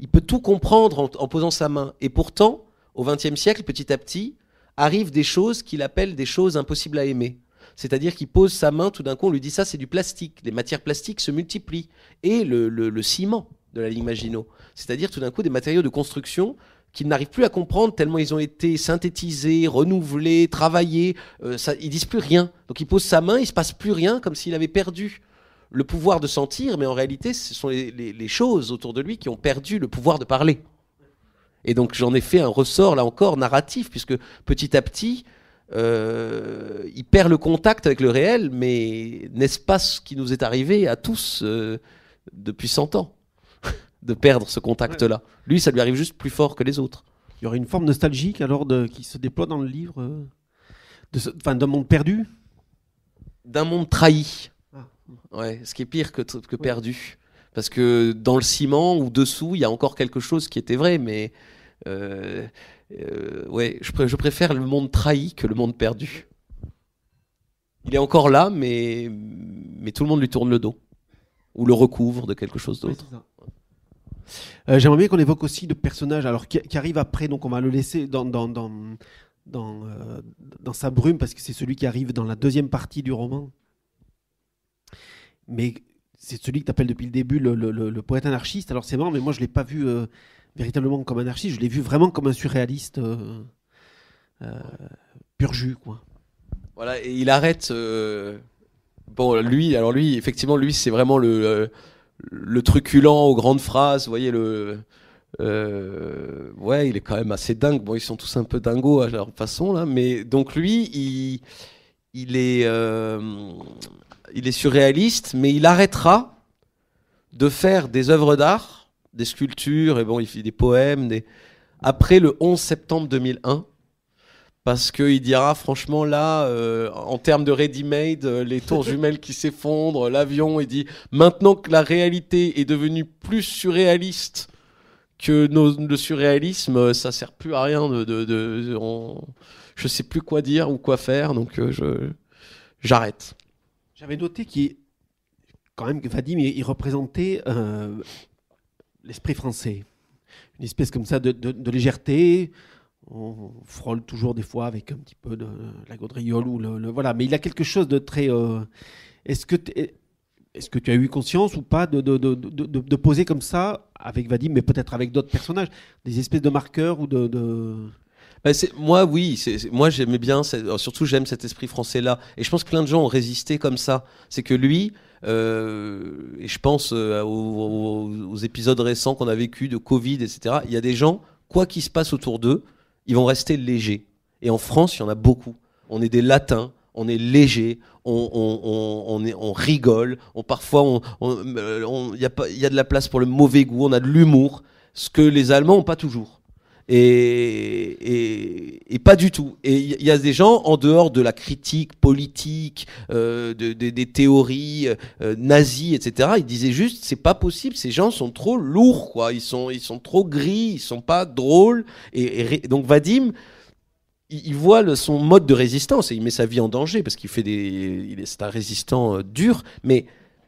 il peut tout comprendre en, en posant sa main. Et pourtant, au XXe siècle, petit à petit, arrivent des choses qu'il appelle des choses impossibles à aimer. C'est-à-dire qu'il pose sa main, tout d'un coup, on lui dit ça, c'est du plastique. Les matières plastiques se multiplient. Et le, ciment de la ligne Maginot. C'est-à-dire, tout d'un coup, des matériaux de construction qu'il n'arrive plus à comprendre tellement ils ont été synthétisés, renouvelés, travaillés. Euh, ça, ils disent plus rien. Donc il pose sa main, il se passe plus rien, comme s'il avait perdu le pouvoir de sentir, mais en réalité, ce sont les choses autour de lui qui ont perdu le pouvoir de parler. Et donc j'en ai fait un ressort, là encore, narratif, puisque petit à petit, euh, il perd le contact avec le réel, mais n'est-ce pas ce qui nous est arrivé à tous euh, depuis 100 ans de perdre ce contact-là Lui, ça lui arrive juste plus fort que les autres. Il y aurait une forme nostalgique alors de, qui se déploie dans le livre, euh, de d'un monde perdu D'un monde trahi. Ah. Ouais, ce qui est pire que, que perdu. Parce que dans le ciment ou dessous, il y a encore quelque chose qui était vrai, mais euh, ouais, je, préfère le monde trahi que le monde perdu. Il est encore là, mais, tout le monde lui tourne le dos. Ou le recouvre de quelque chose d'autre. Euh, j'aimerais bien qu'on évoque aussi le personnage alors, qui, arrive après, donc on va le laisser dans, dans, euh, dans, sa brume, parce que c'est celui qui arrive dans la deuxième partie du roman. Mais c'est celui que tu appelles depuis le début le, poète anarchiste. Alors c'est marrant, mais moi je ne l'ai pas vu véritablement comme anarchiste, je l'ai vu vraiment comme un surréaliste euh, euh, pur jus, quoi. Voilà, et il arrête. Euh, bon, lui, alors lui, effectivement, lui, c'est vraiment le, truculent aux grandes phrases, vous voyez, le. ouais, il est quand même assez dingue. Bon, ils sont tous un peu dingos à leur façon là, mais donc lui, il, est, il est surréaliste, mais il arrêtera de faire des œuvres d'art des sculptures, et bon, il fait des poèmes. Après le 11 septembre 2001, parce qu'il dira franchement là, euh, en termes de ready-made, euh, les tours jumelles qui s'effondrent, l'avion, il dit maintenant que la réalité est devenue plus surréaliste que nos, le surréalisme, euh, ça sert plus à rien de, de, je sais plus quoi dire ou quoi faire, donc je j'arrête. J'avais noté qu'il quand même Vadim il représentait l'esprit français. Une espèce comme ça de, légèreté. On frôle toujours des fois avec un petit peu de, la gaudriole ou le, voilà. Mais il a quelque chose de très. Euh, est-ce que est que tu as eu conscience ou pas de, de, de poser comme ça avec Vadim, mais peut-être avec d'autres personnages, des espèces de marqueurs ou de, bah, c'est moi, oui, c'est, moi j'aimais bien, euh, surtout j'aime cet esprit français-là. Et je pense que plein de gens ont résisté comme ça. C'est que lui, euh, et je pense euh, aux, épisodes récents qu'on a vécu de Covid, etc., il y a des gens, quoi qu'il se passe autour d'eux, ils vont rester légers. Et en France, il y en a beaucoup. On est des latins, on est légers, on, on, on, on rigole, on, parfois il y, y a de la place pour le mauvais goût, on a de l'humour, ce que les Allemands n'ont pas toujours. Et, pas du tout. Et il y, a des gens, en dehors de la critique politique, euh, de, des théories euh, nazies, etc., ils disaient juste, c'est pas possible, ces gens sont trop lourds, quoi. Ils sont, ils sont trop gris, ils sont pas drôles. Et, donc Vadim, il voit le, son mode de résistance et il met sa vie en danger parce qu'il fait des, il est, un résistant euh, dur, mais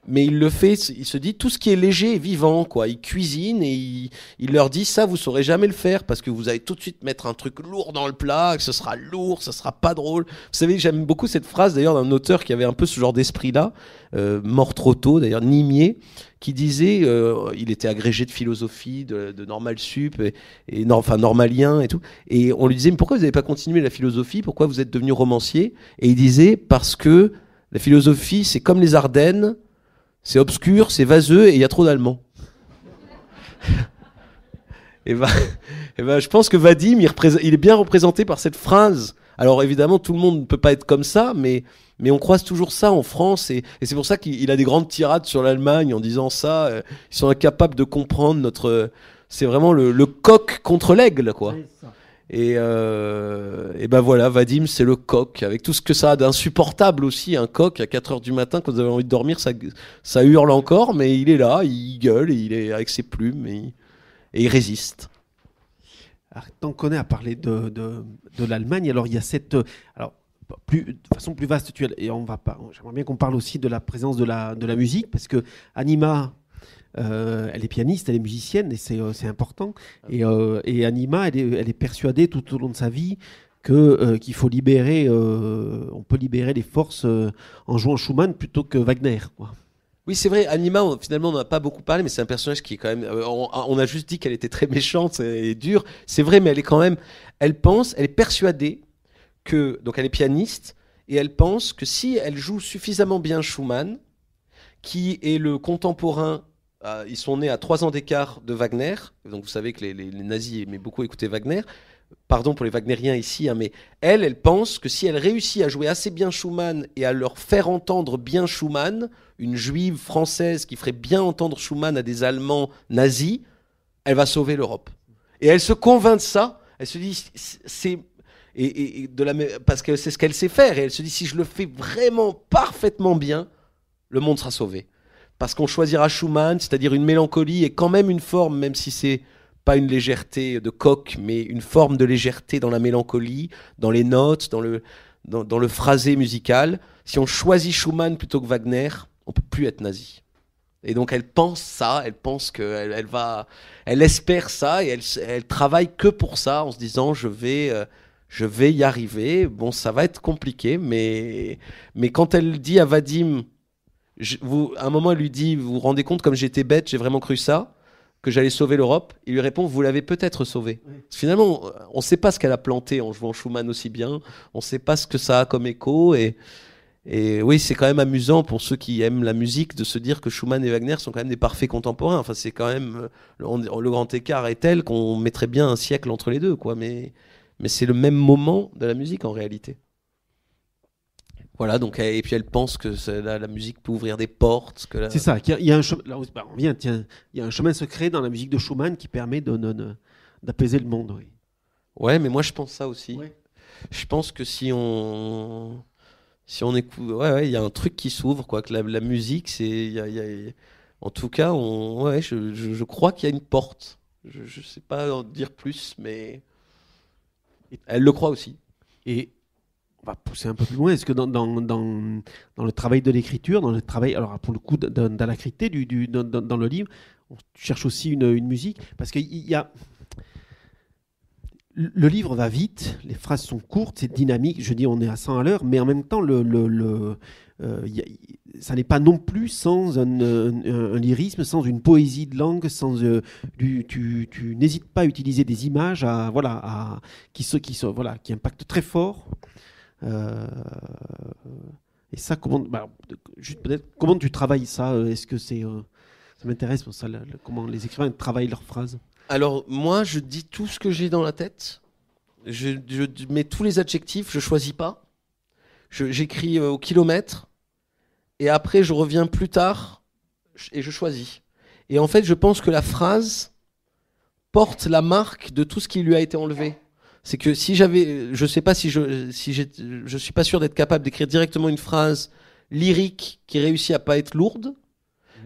mais il le fait, il se dit tout ce qui est léger est vivant, quoi. Il cuisine et il, il, leur dit ça, vous saurez jamais le faire parce que vous allez tout de suite mettre un truc lourd dans le plat, que ce sera lourd, ce sera pas drôle. Vous savez, j'aime beaucoup cette phrase d'ailleurs d'un auteur qui avait un peu ce genre d'esprit-là, euh, mort trop tôt d'ailleurs, Nimier, qui disait, euh, il était agrégé de philosophie, de, de normal sup, et, enfin normalien et tout, et on lui disait mais pourquoi vous n'avez pas continué la philosophie, pourquoi vous êtes devenu romancier Et il disait parce que la philosophie c'est comme les Ardennes c'est obscur, c'est vaseux et il y a trop d'Allemands. et, eh ben, eh ben, je pense que Vadim, il, est bien représenté par cette phrase. Alors évidemment, tout le monde ne peut pas être comme ça, mais, mais on croise toujours ça en France. Et, c'est pour ça qu'il a des grandes tirades sur l'Allemagne en disant ça. Euh, ils sont incapables de comprendre notre... C'est vraiment le, le coq contre l'aigle, quoi. Euh, et, ben voilà, Vadim, c'est le coq, avec tout ce que ça a d'insupportable aussi, un coq à 4 h du matin, quand vous avez envie de dormir, ça, ça hurle encore, mais il est là, il gueule, il est avec ses plumes, et, il résiste. Tant qu'on est à parler de, de, de l'Allemagne, alors il y a cette... Alors, plus, de façon plus vaste, tu, et on va pas... J'aimerais bien qu'on parle aussi de la présence de la, de la musique, parce que Anima, euh, elle est pianiste, elle est musicienne, et c'est, euh, important. Ah. Euh, et, Anima, elle est, persuadée tout au long de sa vie que qu'il faut libérer, on peut libérer les forces en jouant Schumann plutôt que Wagner. Oui, c'est vrai, Anima, finalement, on n'a pas beaucoup parlé, mais c'est un personnage qui est quand même. On, on a juste dit qu'elle était très méchante et dure. C'est vrai, mais elle est quand même. Elle pense, elle est persuadée que. Donc, elle est pianiste, et elle pense que si elle joue suffisamment bien Schumann, qui est le contemporain euh, ils sont nés à trois ans d'écart de Wagner. Donc vous savez que les, nazis aimaient beaucoup écouter Wagner. Pardon pour les wagneriens ici, hein, mais elle, elle pense que si elle réussit à jouer assez bien Schumann et à leur faire entendre bien Schumann, une juive française qui ferait bien entendre Schumann à des Allemands nazis, elle va sauver l'Europe. Et elle se convainc de ça. Elle se dit, c'est de la parce que c'est ce qu'elle sait faire. Et elle se dit, si je le fais vraiment parfaitement bien, le monde sera sauvé parce qu'on choisira Schumann, c'est-à-dire une mélancolie et quand même une forme, même si c'est pas une légèreté de coq, mais une forme de légèreté dans la mélancolie, dans les notes, dans le, dans, le phrasé musical. Si on choisit Schumann plutôt que Wagner, on peut plus être nazi. Et donc elle pense ça, elle pense que elle va, elle espère ça et elle, elle, travaille que pour ça en se disant je vais, euh, je vais y arriver. Bon, ça va être compliqué, mais mais quand elle dit à Vadim à un moment, elle lui dit Vous vous rendez compte, comme j'étais bête, j'ai vraiment cru ça, que j'allais sauver l'Europe. Il lui répond Vous l'avez peut-être sauvé Finalement, on ne sait pas ce qu'elle a planté en jouant Schumann aussi bien. On ne sait pas ce que ça a comme écho. Et, et oui, c'est quand même amusant pour ceux qui aiment la musique de se dire que Schumann et Wagner sont quand même des parfaits contemporains. Enfin, c'est quand même. Le, grand écart est tel qu'on mettrait bien un siècle entre les deux, quoi. mais c'est le même moment de la musique en réalité. Voilà, donc, et puis elle pense que la, musique peut ouvrir des portes. C'est ça, il y, a un chemin, bah, il y un chemin secret dans la musique de Schumann qui permet d'apaiser le monde. Oui. Ouais, mais moi je pense ça aussi. Je pense que si on si on écoute, ouais, il y a un truc qui s'ouvre, quoi. Que la, musique, c'est, en tout cas, ouais, je, crois qu'il y a une porte. Je, ne sais pas en dire plus, mais elle le croit aussi. Et on va pousser un peu plus loin. Est-ce que dans, dans, le travail de l'écriture, dans le travail, alors pour le coup, d'alacrité du, du, dans, le livre, on cherche aussi une, musique Parce qu'il y a. Le livre va vite, les phrases sont courtes, c'est dynamique. Je dis on est à 100 à l'heure, mais en même temps, le, euh, ça n'est pas non plus sans un, lyrisme, sans une poésie de langue, sans euh, du, tu, n'hésites pas à utiliser des images à, voilà, à, qui, qui, voilà, qui impactent très fort euh, et ça, comment, bah, peut-être, comment tu travailles ça euh, Est-ce que c'est. Euh, ça m'intéresse ça, comment les écrivains travaillent leurs phrases. Alors, moi, je dis tout ce que j'ai dans la tête. Je, mets tous les adjectifs, je choisis pas. Je, j'écris au kilomètre. Et après, je reviens plus tard et je choisis. Et en fait, je pense que la phrase porte la marque de tout ce qui lui a été enlevé c'est que si j'avais, je sais pas si je, si je suis pas sûr d'être capable d'écrire directement une phrase lyrique qui réussit à pas être lourde.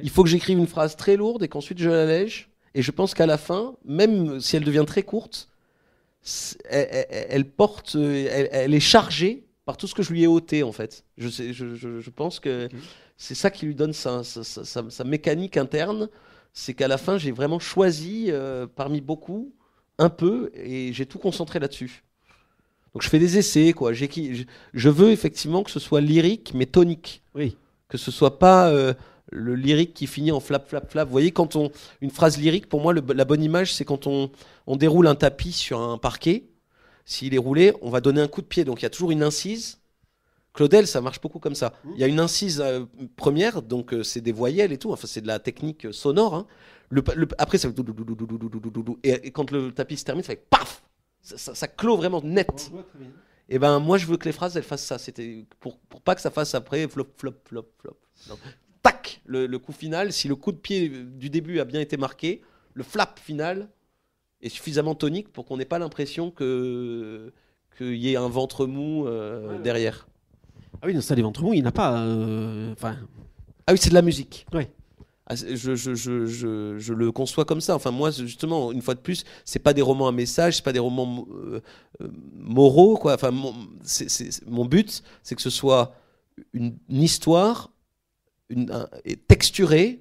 Il faut que j'écrive une phrase très lourde et qu'ensuite je l'allège. Et je pense qu'à la fin, même si elle devient très courte, elle, porte, elle, est chargée par tout ce que je lui ai ôté en fait. Je, sais, je, pense que c'est ça qui lui donne sa, mécanique interne, c'est qu'à la fin j'ai vraiment choisi euh, parmi beaucoup un peu et j'ai tout concentré là-dessus. Donc je fais des essais, quoi. J'ai qui, je veux effectivement que ce soit lyrique mais tonique. Oui. Que ce soit pas euh, le lyrique qui finit en flap flap flap. Vous voyez quand on une phrase lyrique, pour moi la bonne image c'est quand on, déroule un tapis sur un parquet. S'il est roulé, on va donner un coup de pied. Donc il y a toujours une incise. Claudel, ça marche beaucoup comme ça. Mmh. Il y a une incise euh, première, donc euh, c'est des voyelles et tout. Enfin, c'est de la technique sonore. Hein après, ça fait et, et, quand le tapis se termine, ça fait paf ça, ça, clôt vraiment net. Et ben moi, je veux que les phrases, elles fassent ça. C'était pour, pour, pas que ça fasse après flop, flop, flop, flop. Tac le, coup final, si le coup de pied du début a bien été marqué, le flap final est suffisamment tonique pour qu'on n'ait pas l'impression que qu'il y ait un ventre mou derrière. Ah oui, non ça, les ventres mous, il n'a pas. Enfin. ah oui, c'est de la musique. Ouais. Ah, je, je, je, je, le conçois comme ça. Enfin, moi, justement, une fois de plus, c'est pas des romans à message, c'est pas des romans euh, euh, moraux, quoi. Enfin, mon, mon but, c'est que ce soit une, histoire une, texturée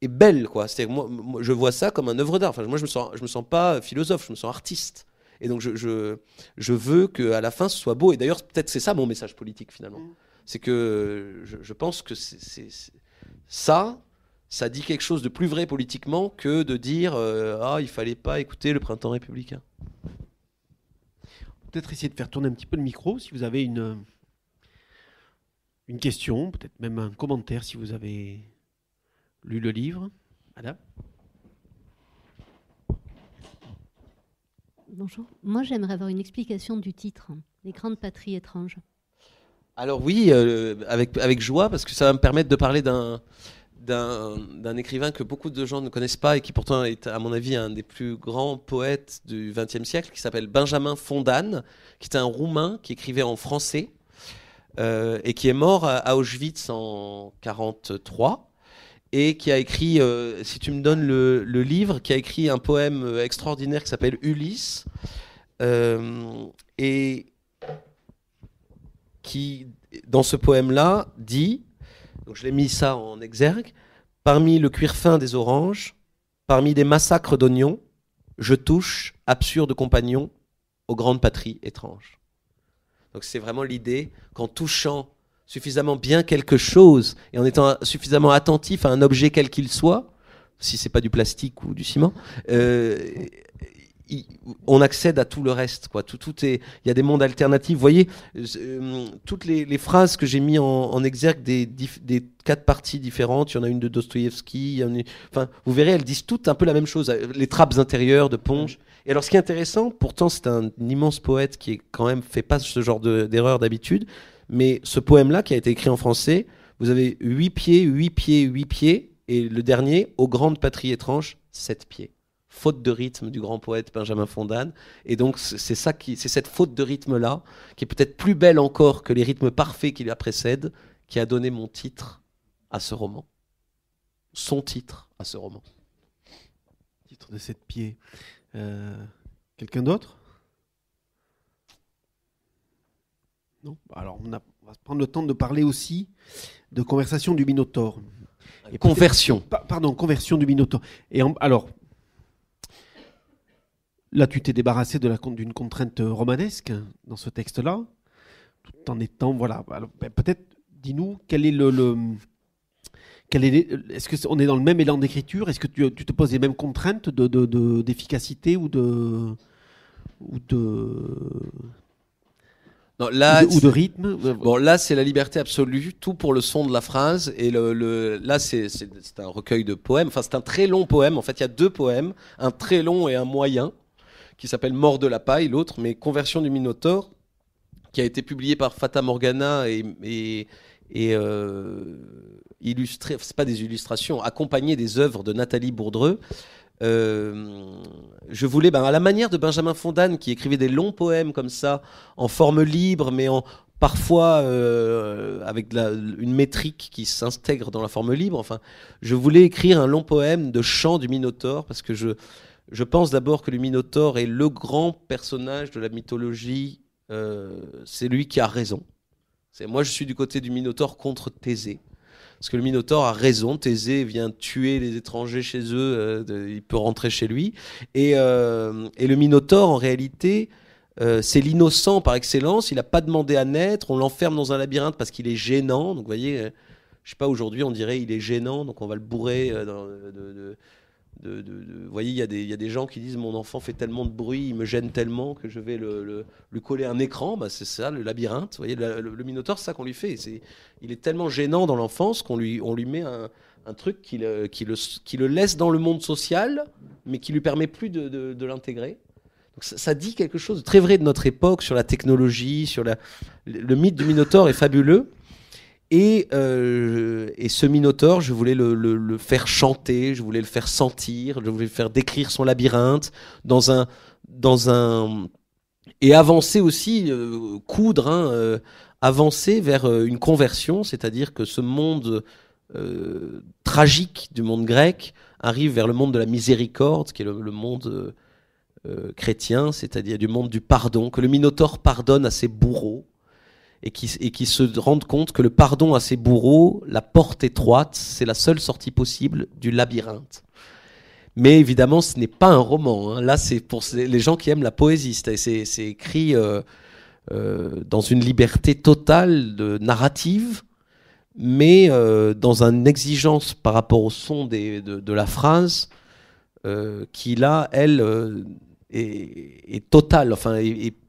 et belle, quoi. cest moi, je vois ça comme un œuvre d'art. Enfin, moi, je me sens, je me sens pas philosophe, je me sens artiste. Et donc, je, je, je veux qu'à la fin, ce soit beau. Et d'ailleurs, peut-être c'est ça mon message politique, finalement. Mm. C'est que je, je, pense que c'est ça, ça dit quelque chose de plus vrai politiquement que de dire euh, ah il fallait pas écouter le printemps républicain. Peut-être essayer de faire tourner un petit peu le micro si vous avez une une question, peut-être même un commentaire si vous avez lu le livre, Madame. Bonjour. Moi, j'aimerais avoir une explication du titre, Les grandes patries étranges. Alors oui, euh, avec, avec joie, parce que ça va me permettre de parler d'un, d'un écrivain que beaucoup de gens ne connaissent pas et qui pourtant est, à mon avis, un des plus grands poètes du XXe siècle, qui s'appelle Benjamin Fondane qui est un Roumain qui écrivait en français euh, et qui est mort à Auschwitz en 1943 et qui a écrit, euh, si tu me donnes le, livre, qui a écrit un poème extraordinaire qui s'appelle Ulysse euh, et qui, dans ce poème-là, dit je l'ai mis ça en exergue. Parmi le cuir fin des oranges, parmi des massacres d'oignons, je touche, absurde compagnon, aux grandes patries étranges. Donc c'est vraiment l'idée qu'en touchant suffisamment bien quelque chose et en étant suffisamment attentif à un objet quel qu'il soit, si c'est pas du plastique ou du ciment, euh, on accède à tout le reste. Quoi. Tout, tout est, il y a des mondes alternatifs. Vous voyez, euh, euh, toutes les, phrases que j'ai mis en, exergue des, des, quatre parties différentes, il y en a une de Dostoïevski, enfin, vous verrez, elles disent toutes un peu la même chose. Euh, les trappes intérieures de Ponge. Et alors, ce qui est intéressant, pourtant, c'est un immense poète qui est quand même fait pas ce genre d'erreur d'habitude, mais ce poème-là qui a été écrit en français, vous avez huit pieds, huit pieds, huit pieds, et le dernier, aux grandes patries étranges, sept pieds faute de rythme du grand poète Benjamin Fondane. Et donc c'est ça qui, c'est cette faute de rythme là qui est peut-être plus belle encore que les rythmes parfaits qui la précèdent, qui a donné mon titre à ce roman, son titre à ce roman. Titre de sept pieds. Euh, quelqu'un d'autre Non. Alors on, va prendre le temps de parler aussi de conversation du Minotaure. conversion. pardon, conversion du Minotaure. Et alors, Là, tu t'es débarrassé de la d'une contrainte romanesque dans ce texte-là, tout en étant voilà. Ben, peut-être, dis-nous quel est le, quel est ce que est, on est dans le même élan d'écriture Est-ce que tu, te poses les mêmes contraintes de, d'efficacité ou de ou de ou, de, rythme Bon, là, c'est la liberté absolue, tout pour le son de la phrase. Et le, là, c'est, un recueil de poèmes. Enfin, c'est un très long poème. En fait, il y a deux poèmes, un très long et un moyen qui s'appelle Mort de la paille, l'autre, mais Conversion du Minotaure, qui a été publié par Fata Morgana et, et, euh, illustré, c'est pas des illustrations, accompagné des œuvres de Nathalie Bourdreux. Euh, je voulais, ben, à la manière de Benjamin Fondane, qui écrivait des longs poèmes comme ça, en forme libre, mais en, parfois euh, avec une métrique qui s'intègre dans la forme libre. Enfin, je voulais écrire un long poème de chant du Minotaure parce que je, je pense d'abord que le Minotaure est le grand personnage de la mythologie. Euh, c'est lui qui a raison. C'est moi, je suis du côté du Minotaure contre Thésée. Parce que le Minotaure a raison. Thésée vient tuer les étrangers chez eux. Euh, il peut rentrer chez lui. Et, euh, le Minotaure, en réalité, c'est l'innocent par excellence. Il n'a pas demandé à naître. On l'enferme dans un labyrinthe parce qu'il est gênant. Donc, vous voyez, je sais pas, aujourd'hui, on dirait il est gênant. Donc, on va le bourrer de, de, vous voyez, il y, a des gens qui disent mon enfant fait tellement de bruit, il me gêne tellement que je vais le, lui coller un écran. Bah, c'est ça, le labyrinthe. voyez, le, minotaure, c'est ça qu'on lui fait. c'est il est tellement gênant dans l'enfance qu'on lui, on lui met un, truc qui, qui, qui le, laisse dans le monde social, mais qui lui permet plus de, l'intégrer. Ça, ça, dit quelque chose de très vrai de notre époque sur la technologie, sur la, le mythe du minotaure est fabuleux. Et, ce euh, Minotaure, je voulais le, faire chanter, je voulais le faire sentir, je voulais le faire décrire son labyrinthe dans un, dans un et avancer aussi, euh, coudre, hein, euh, avancer vers une conversion, c'est-à-dire que ce monde tragique du monde grec arrive vers le monde de la miséricorde, qui est le, le monde chrétien, c'est-à-dire du monde du pardon, que le Minotaure pardonne à ses bourreaux et qui, qui se rendent compte que le pardon à ses bourreaux, la porte étroite, c'est la seule sortie possible du labyrinthe. Mais évidemment, ce n'est pas un roman. Hein. Là, c'est pour les gens qui aiment la poésie. C'est écrit euh, euh, dans une liberté totale de narrative, mais euh, dans une exigence par rapport au son des, de, la phrase qui, là, elle, est, totale, enfin,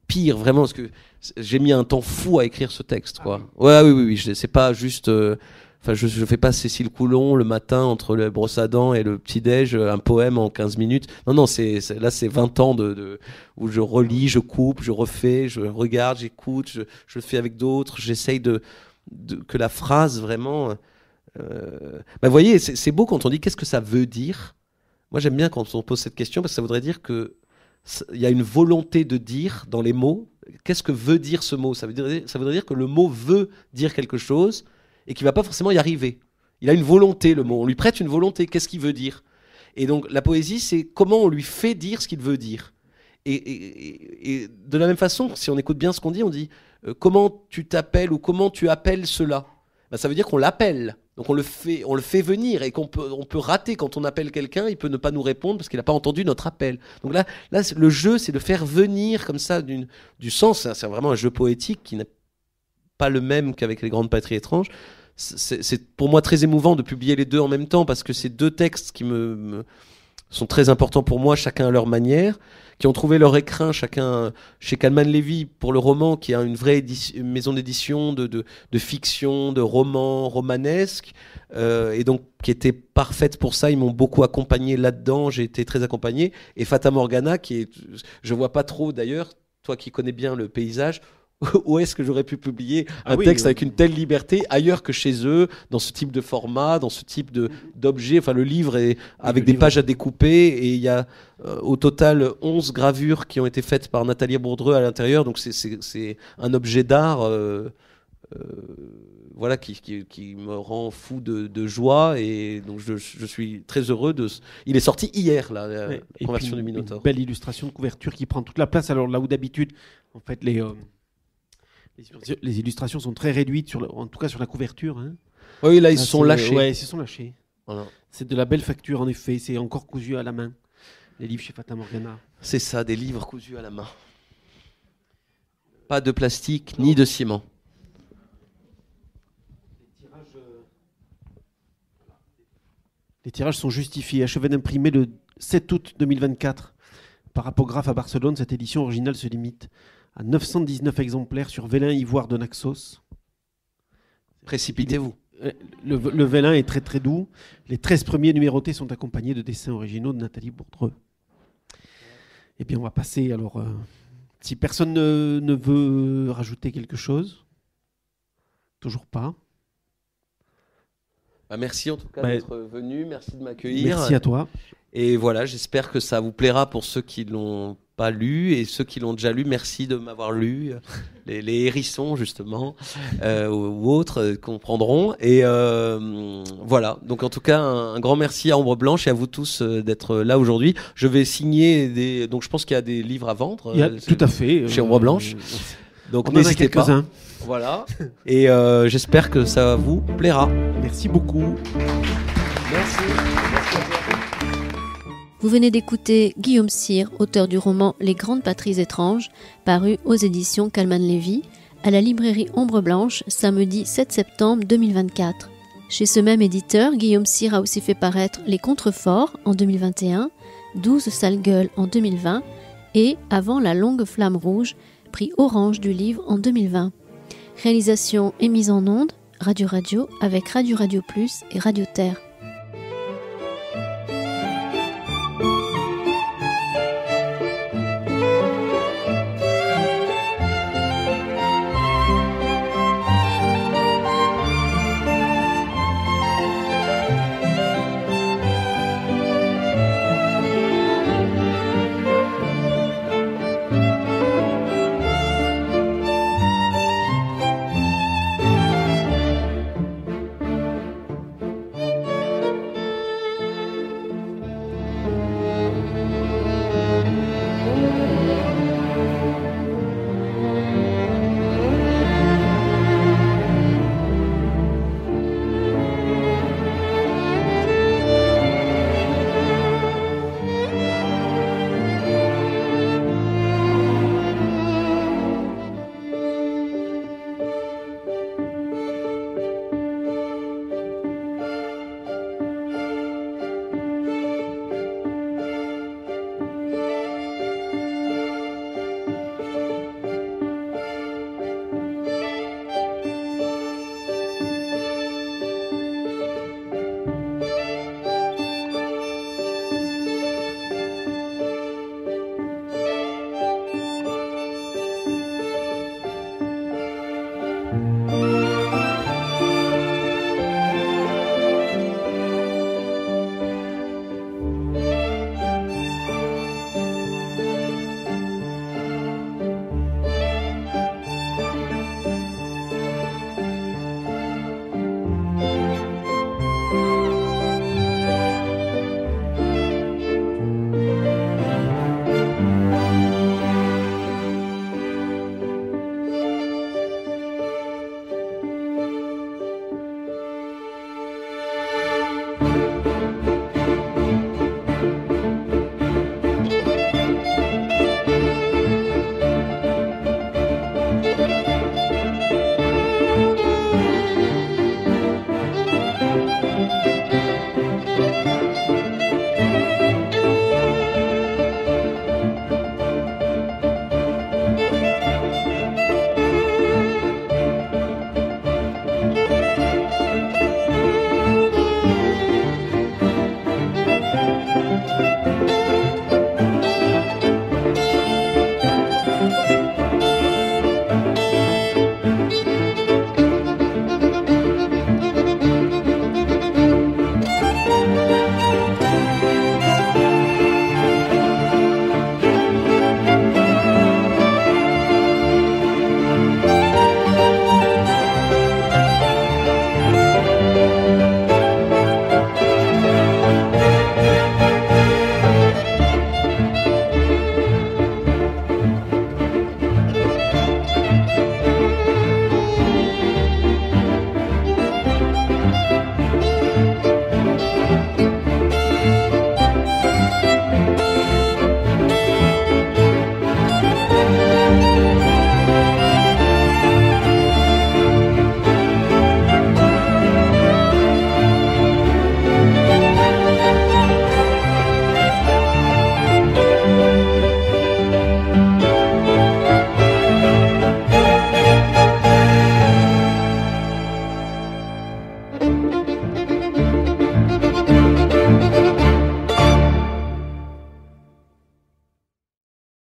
pire, vraiment, parce que j'ai mis un temps fou à écrire ce texte, ah quoi. Ouais, oui, oui, oui, c'est pas juste. Euh, enfin, je, je fais pas Cécile Coulon le matin entre le brosse à dents et le petit-déj, euh, un poème en 15 minutes. Non, non, c'est, là, c'est 20 ans de, de, où je relis, je coupe, je refais, je regarde, j'écoute, je, je fais avec d'autres, j'essaye de, que la phrase vraiment. Euh... Bah, vous voyez, c'est beau quand on dit qu'est-ce que ça veut dire. Moi, j'aime bien quand on pose cette question parce que ça voudrait dire que il y a une volonté de dire dans les mots. Qu'est-ce que veut dire ce mot ça, veut dire, ça voudrait dire que le mot veut dire quelque chose et qu'il ne va pas forcément y arriver. Il a une volonté, le mot. On lui prête une volonté. Qu'est-ce qu'il veut dire Et donc la poésie, c'est comment on lui fait dire ce qu'il veut dire. Et, de la même façon, si on écoute bien ce qu'on dit, on dit euh, comment tu t'appelles ou comment tu appelles cela. Ben, ça veut dire qu'on l'appelle. Donc on le fait, on le fait venir et qu'on peut, on peut rater quand on appelle quelqu'un, il peut ne pas nous répondre parce qu'il n'a pas entendu notre appel. Donc là, là le jeu, c'est de faire venir comme ça d'une, du sens. Hein, c'est vraiment un jeu poétique qui n'est pas le même qu'avec les grandes patries étranges. C'est, pour moi très émouvant de publier les deux en même temps parce que c'est deux textes qui me sont très importants pour moi, chacun à leur manière, qui ont trouvé leur écrin, chacun chez Kalman Levy pour le roman, qui a une vraie maison d'édition de, de, de, fiction, de roman romanesque, euh, et donc qui était parfaite pour ça. Ils m'ont beaucoup accompagné là-dedans, j'ai été très accompagné. Et Fata Morgana, qui est, je vois pas trop d'ailleurs, toi qui connais bien le paysage, où est-ce que j'aurais pu publier ah un texte avec euh, une telle liberté ailleurs que chez eux, dans ce type de format, dans ce type de d'objet. Enfin, le livre est avec des pages à découper et il y a euh, au total 11 gravures qui ont été faites par Nathalie Bourdreux à l'intérieur. Donc c'est un objet d'art. Euh, voilà qui, qui, me rend fou de, de joie et donc je, je, suis très heureux de. Il est sorti hier là, la, du Minotaur. Une belle illustration de couverture qui prend toute la place alors là où d'habitude en fait les les illustrations sont très réduites, sur en tout cas sur la couverture. Hein. Oui, là, ils se sont lâchés. sont lâchés. C'est de la belle facture, en effet. C'est encore cousu à la main. Les livres chez Fata Morgana. C'est ça, des livres cousus à la main. Pas de plastique ni de ciment. Les tirages, euh, Les tirages sont justifiés. Achevé d'imprimer le 7 août 2024 par Apographe à Barcelone, cette édition originale se limite à 919 exemplaires sur vélin ivoire de Naxos. Précipitez-vous. Le, vélin est très très doux. Les 13 premiers numérotés sont accompagnés de dessins originaux de Nathalie Bourdreux. Et eh bien, on va passer. Alors, euh, si personne ne, veut rajouter quelque chose, toujours pas. Bah, merci en tout cas bah, d'être venu, merci de m'accueillir. Merci à toi. Et voilà, j'espère que ça vous plaira pour ceux qui l'ont pas lu. Et ceux qui l'ont déjà lu, merci de m'avoir lu. Les, hérissons, justement, euh, ou, autres, euh, comprendront. Et euh, voilà. Donc, en tout cas, un, grand merci à Ombre Blanche et à vous tous d'être là aujourd'hui. Je vais signer des. Donc, je pense qu'il y a des livres à vendre. tout à fait. Chez Ombre Blanche. Donc, n'hésitez pas. Voilà. Et j'espère que ça vous plaira. Merci beaucoup. Merci. Vous venez d'écouter Guillaume Cyr, auteur du roman Les Grandes Patries étranges, paru aux éditions Calman Lévy, à la librairie Ombre Blanche, samedi 7 septembre 2024. Chez ce même éditeur, Guillaume Cyr a aussi fait paraître Les Contreforts en 2021, 12 sales gueules en 2020 et Avant la longue flamme rouge, prix orange du livre en 2020. Réalisation et mise en onde, Radio Radio avec Radio Radio Plus et Radio Terre.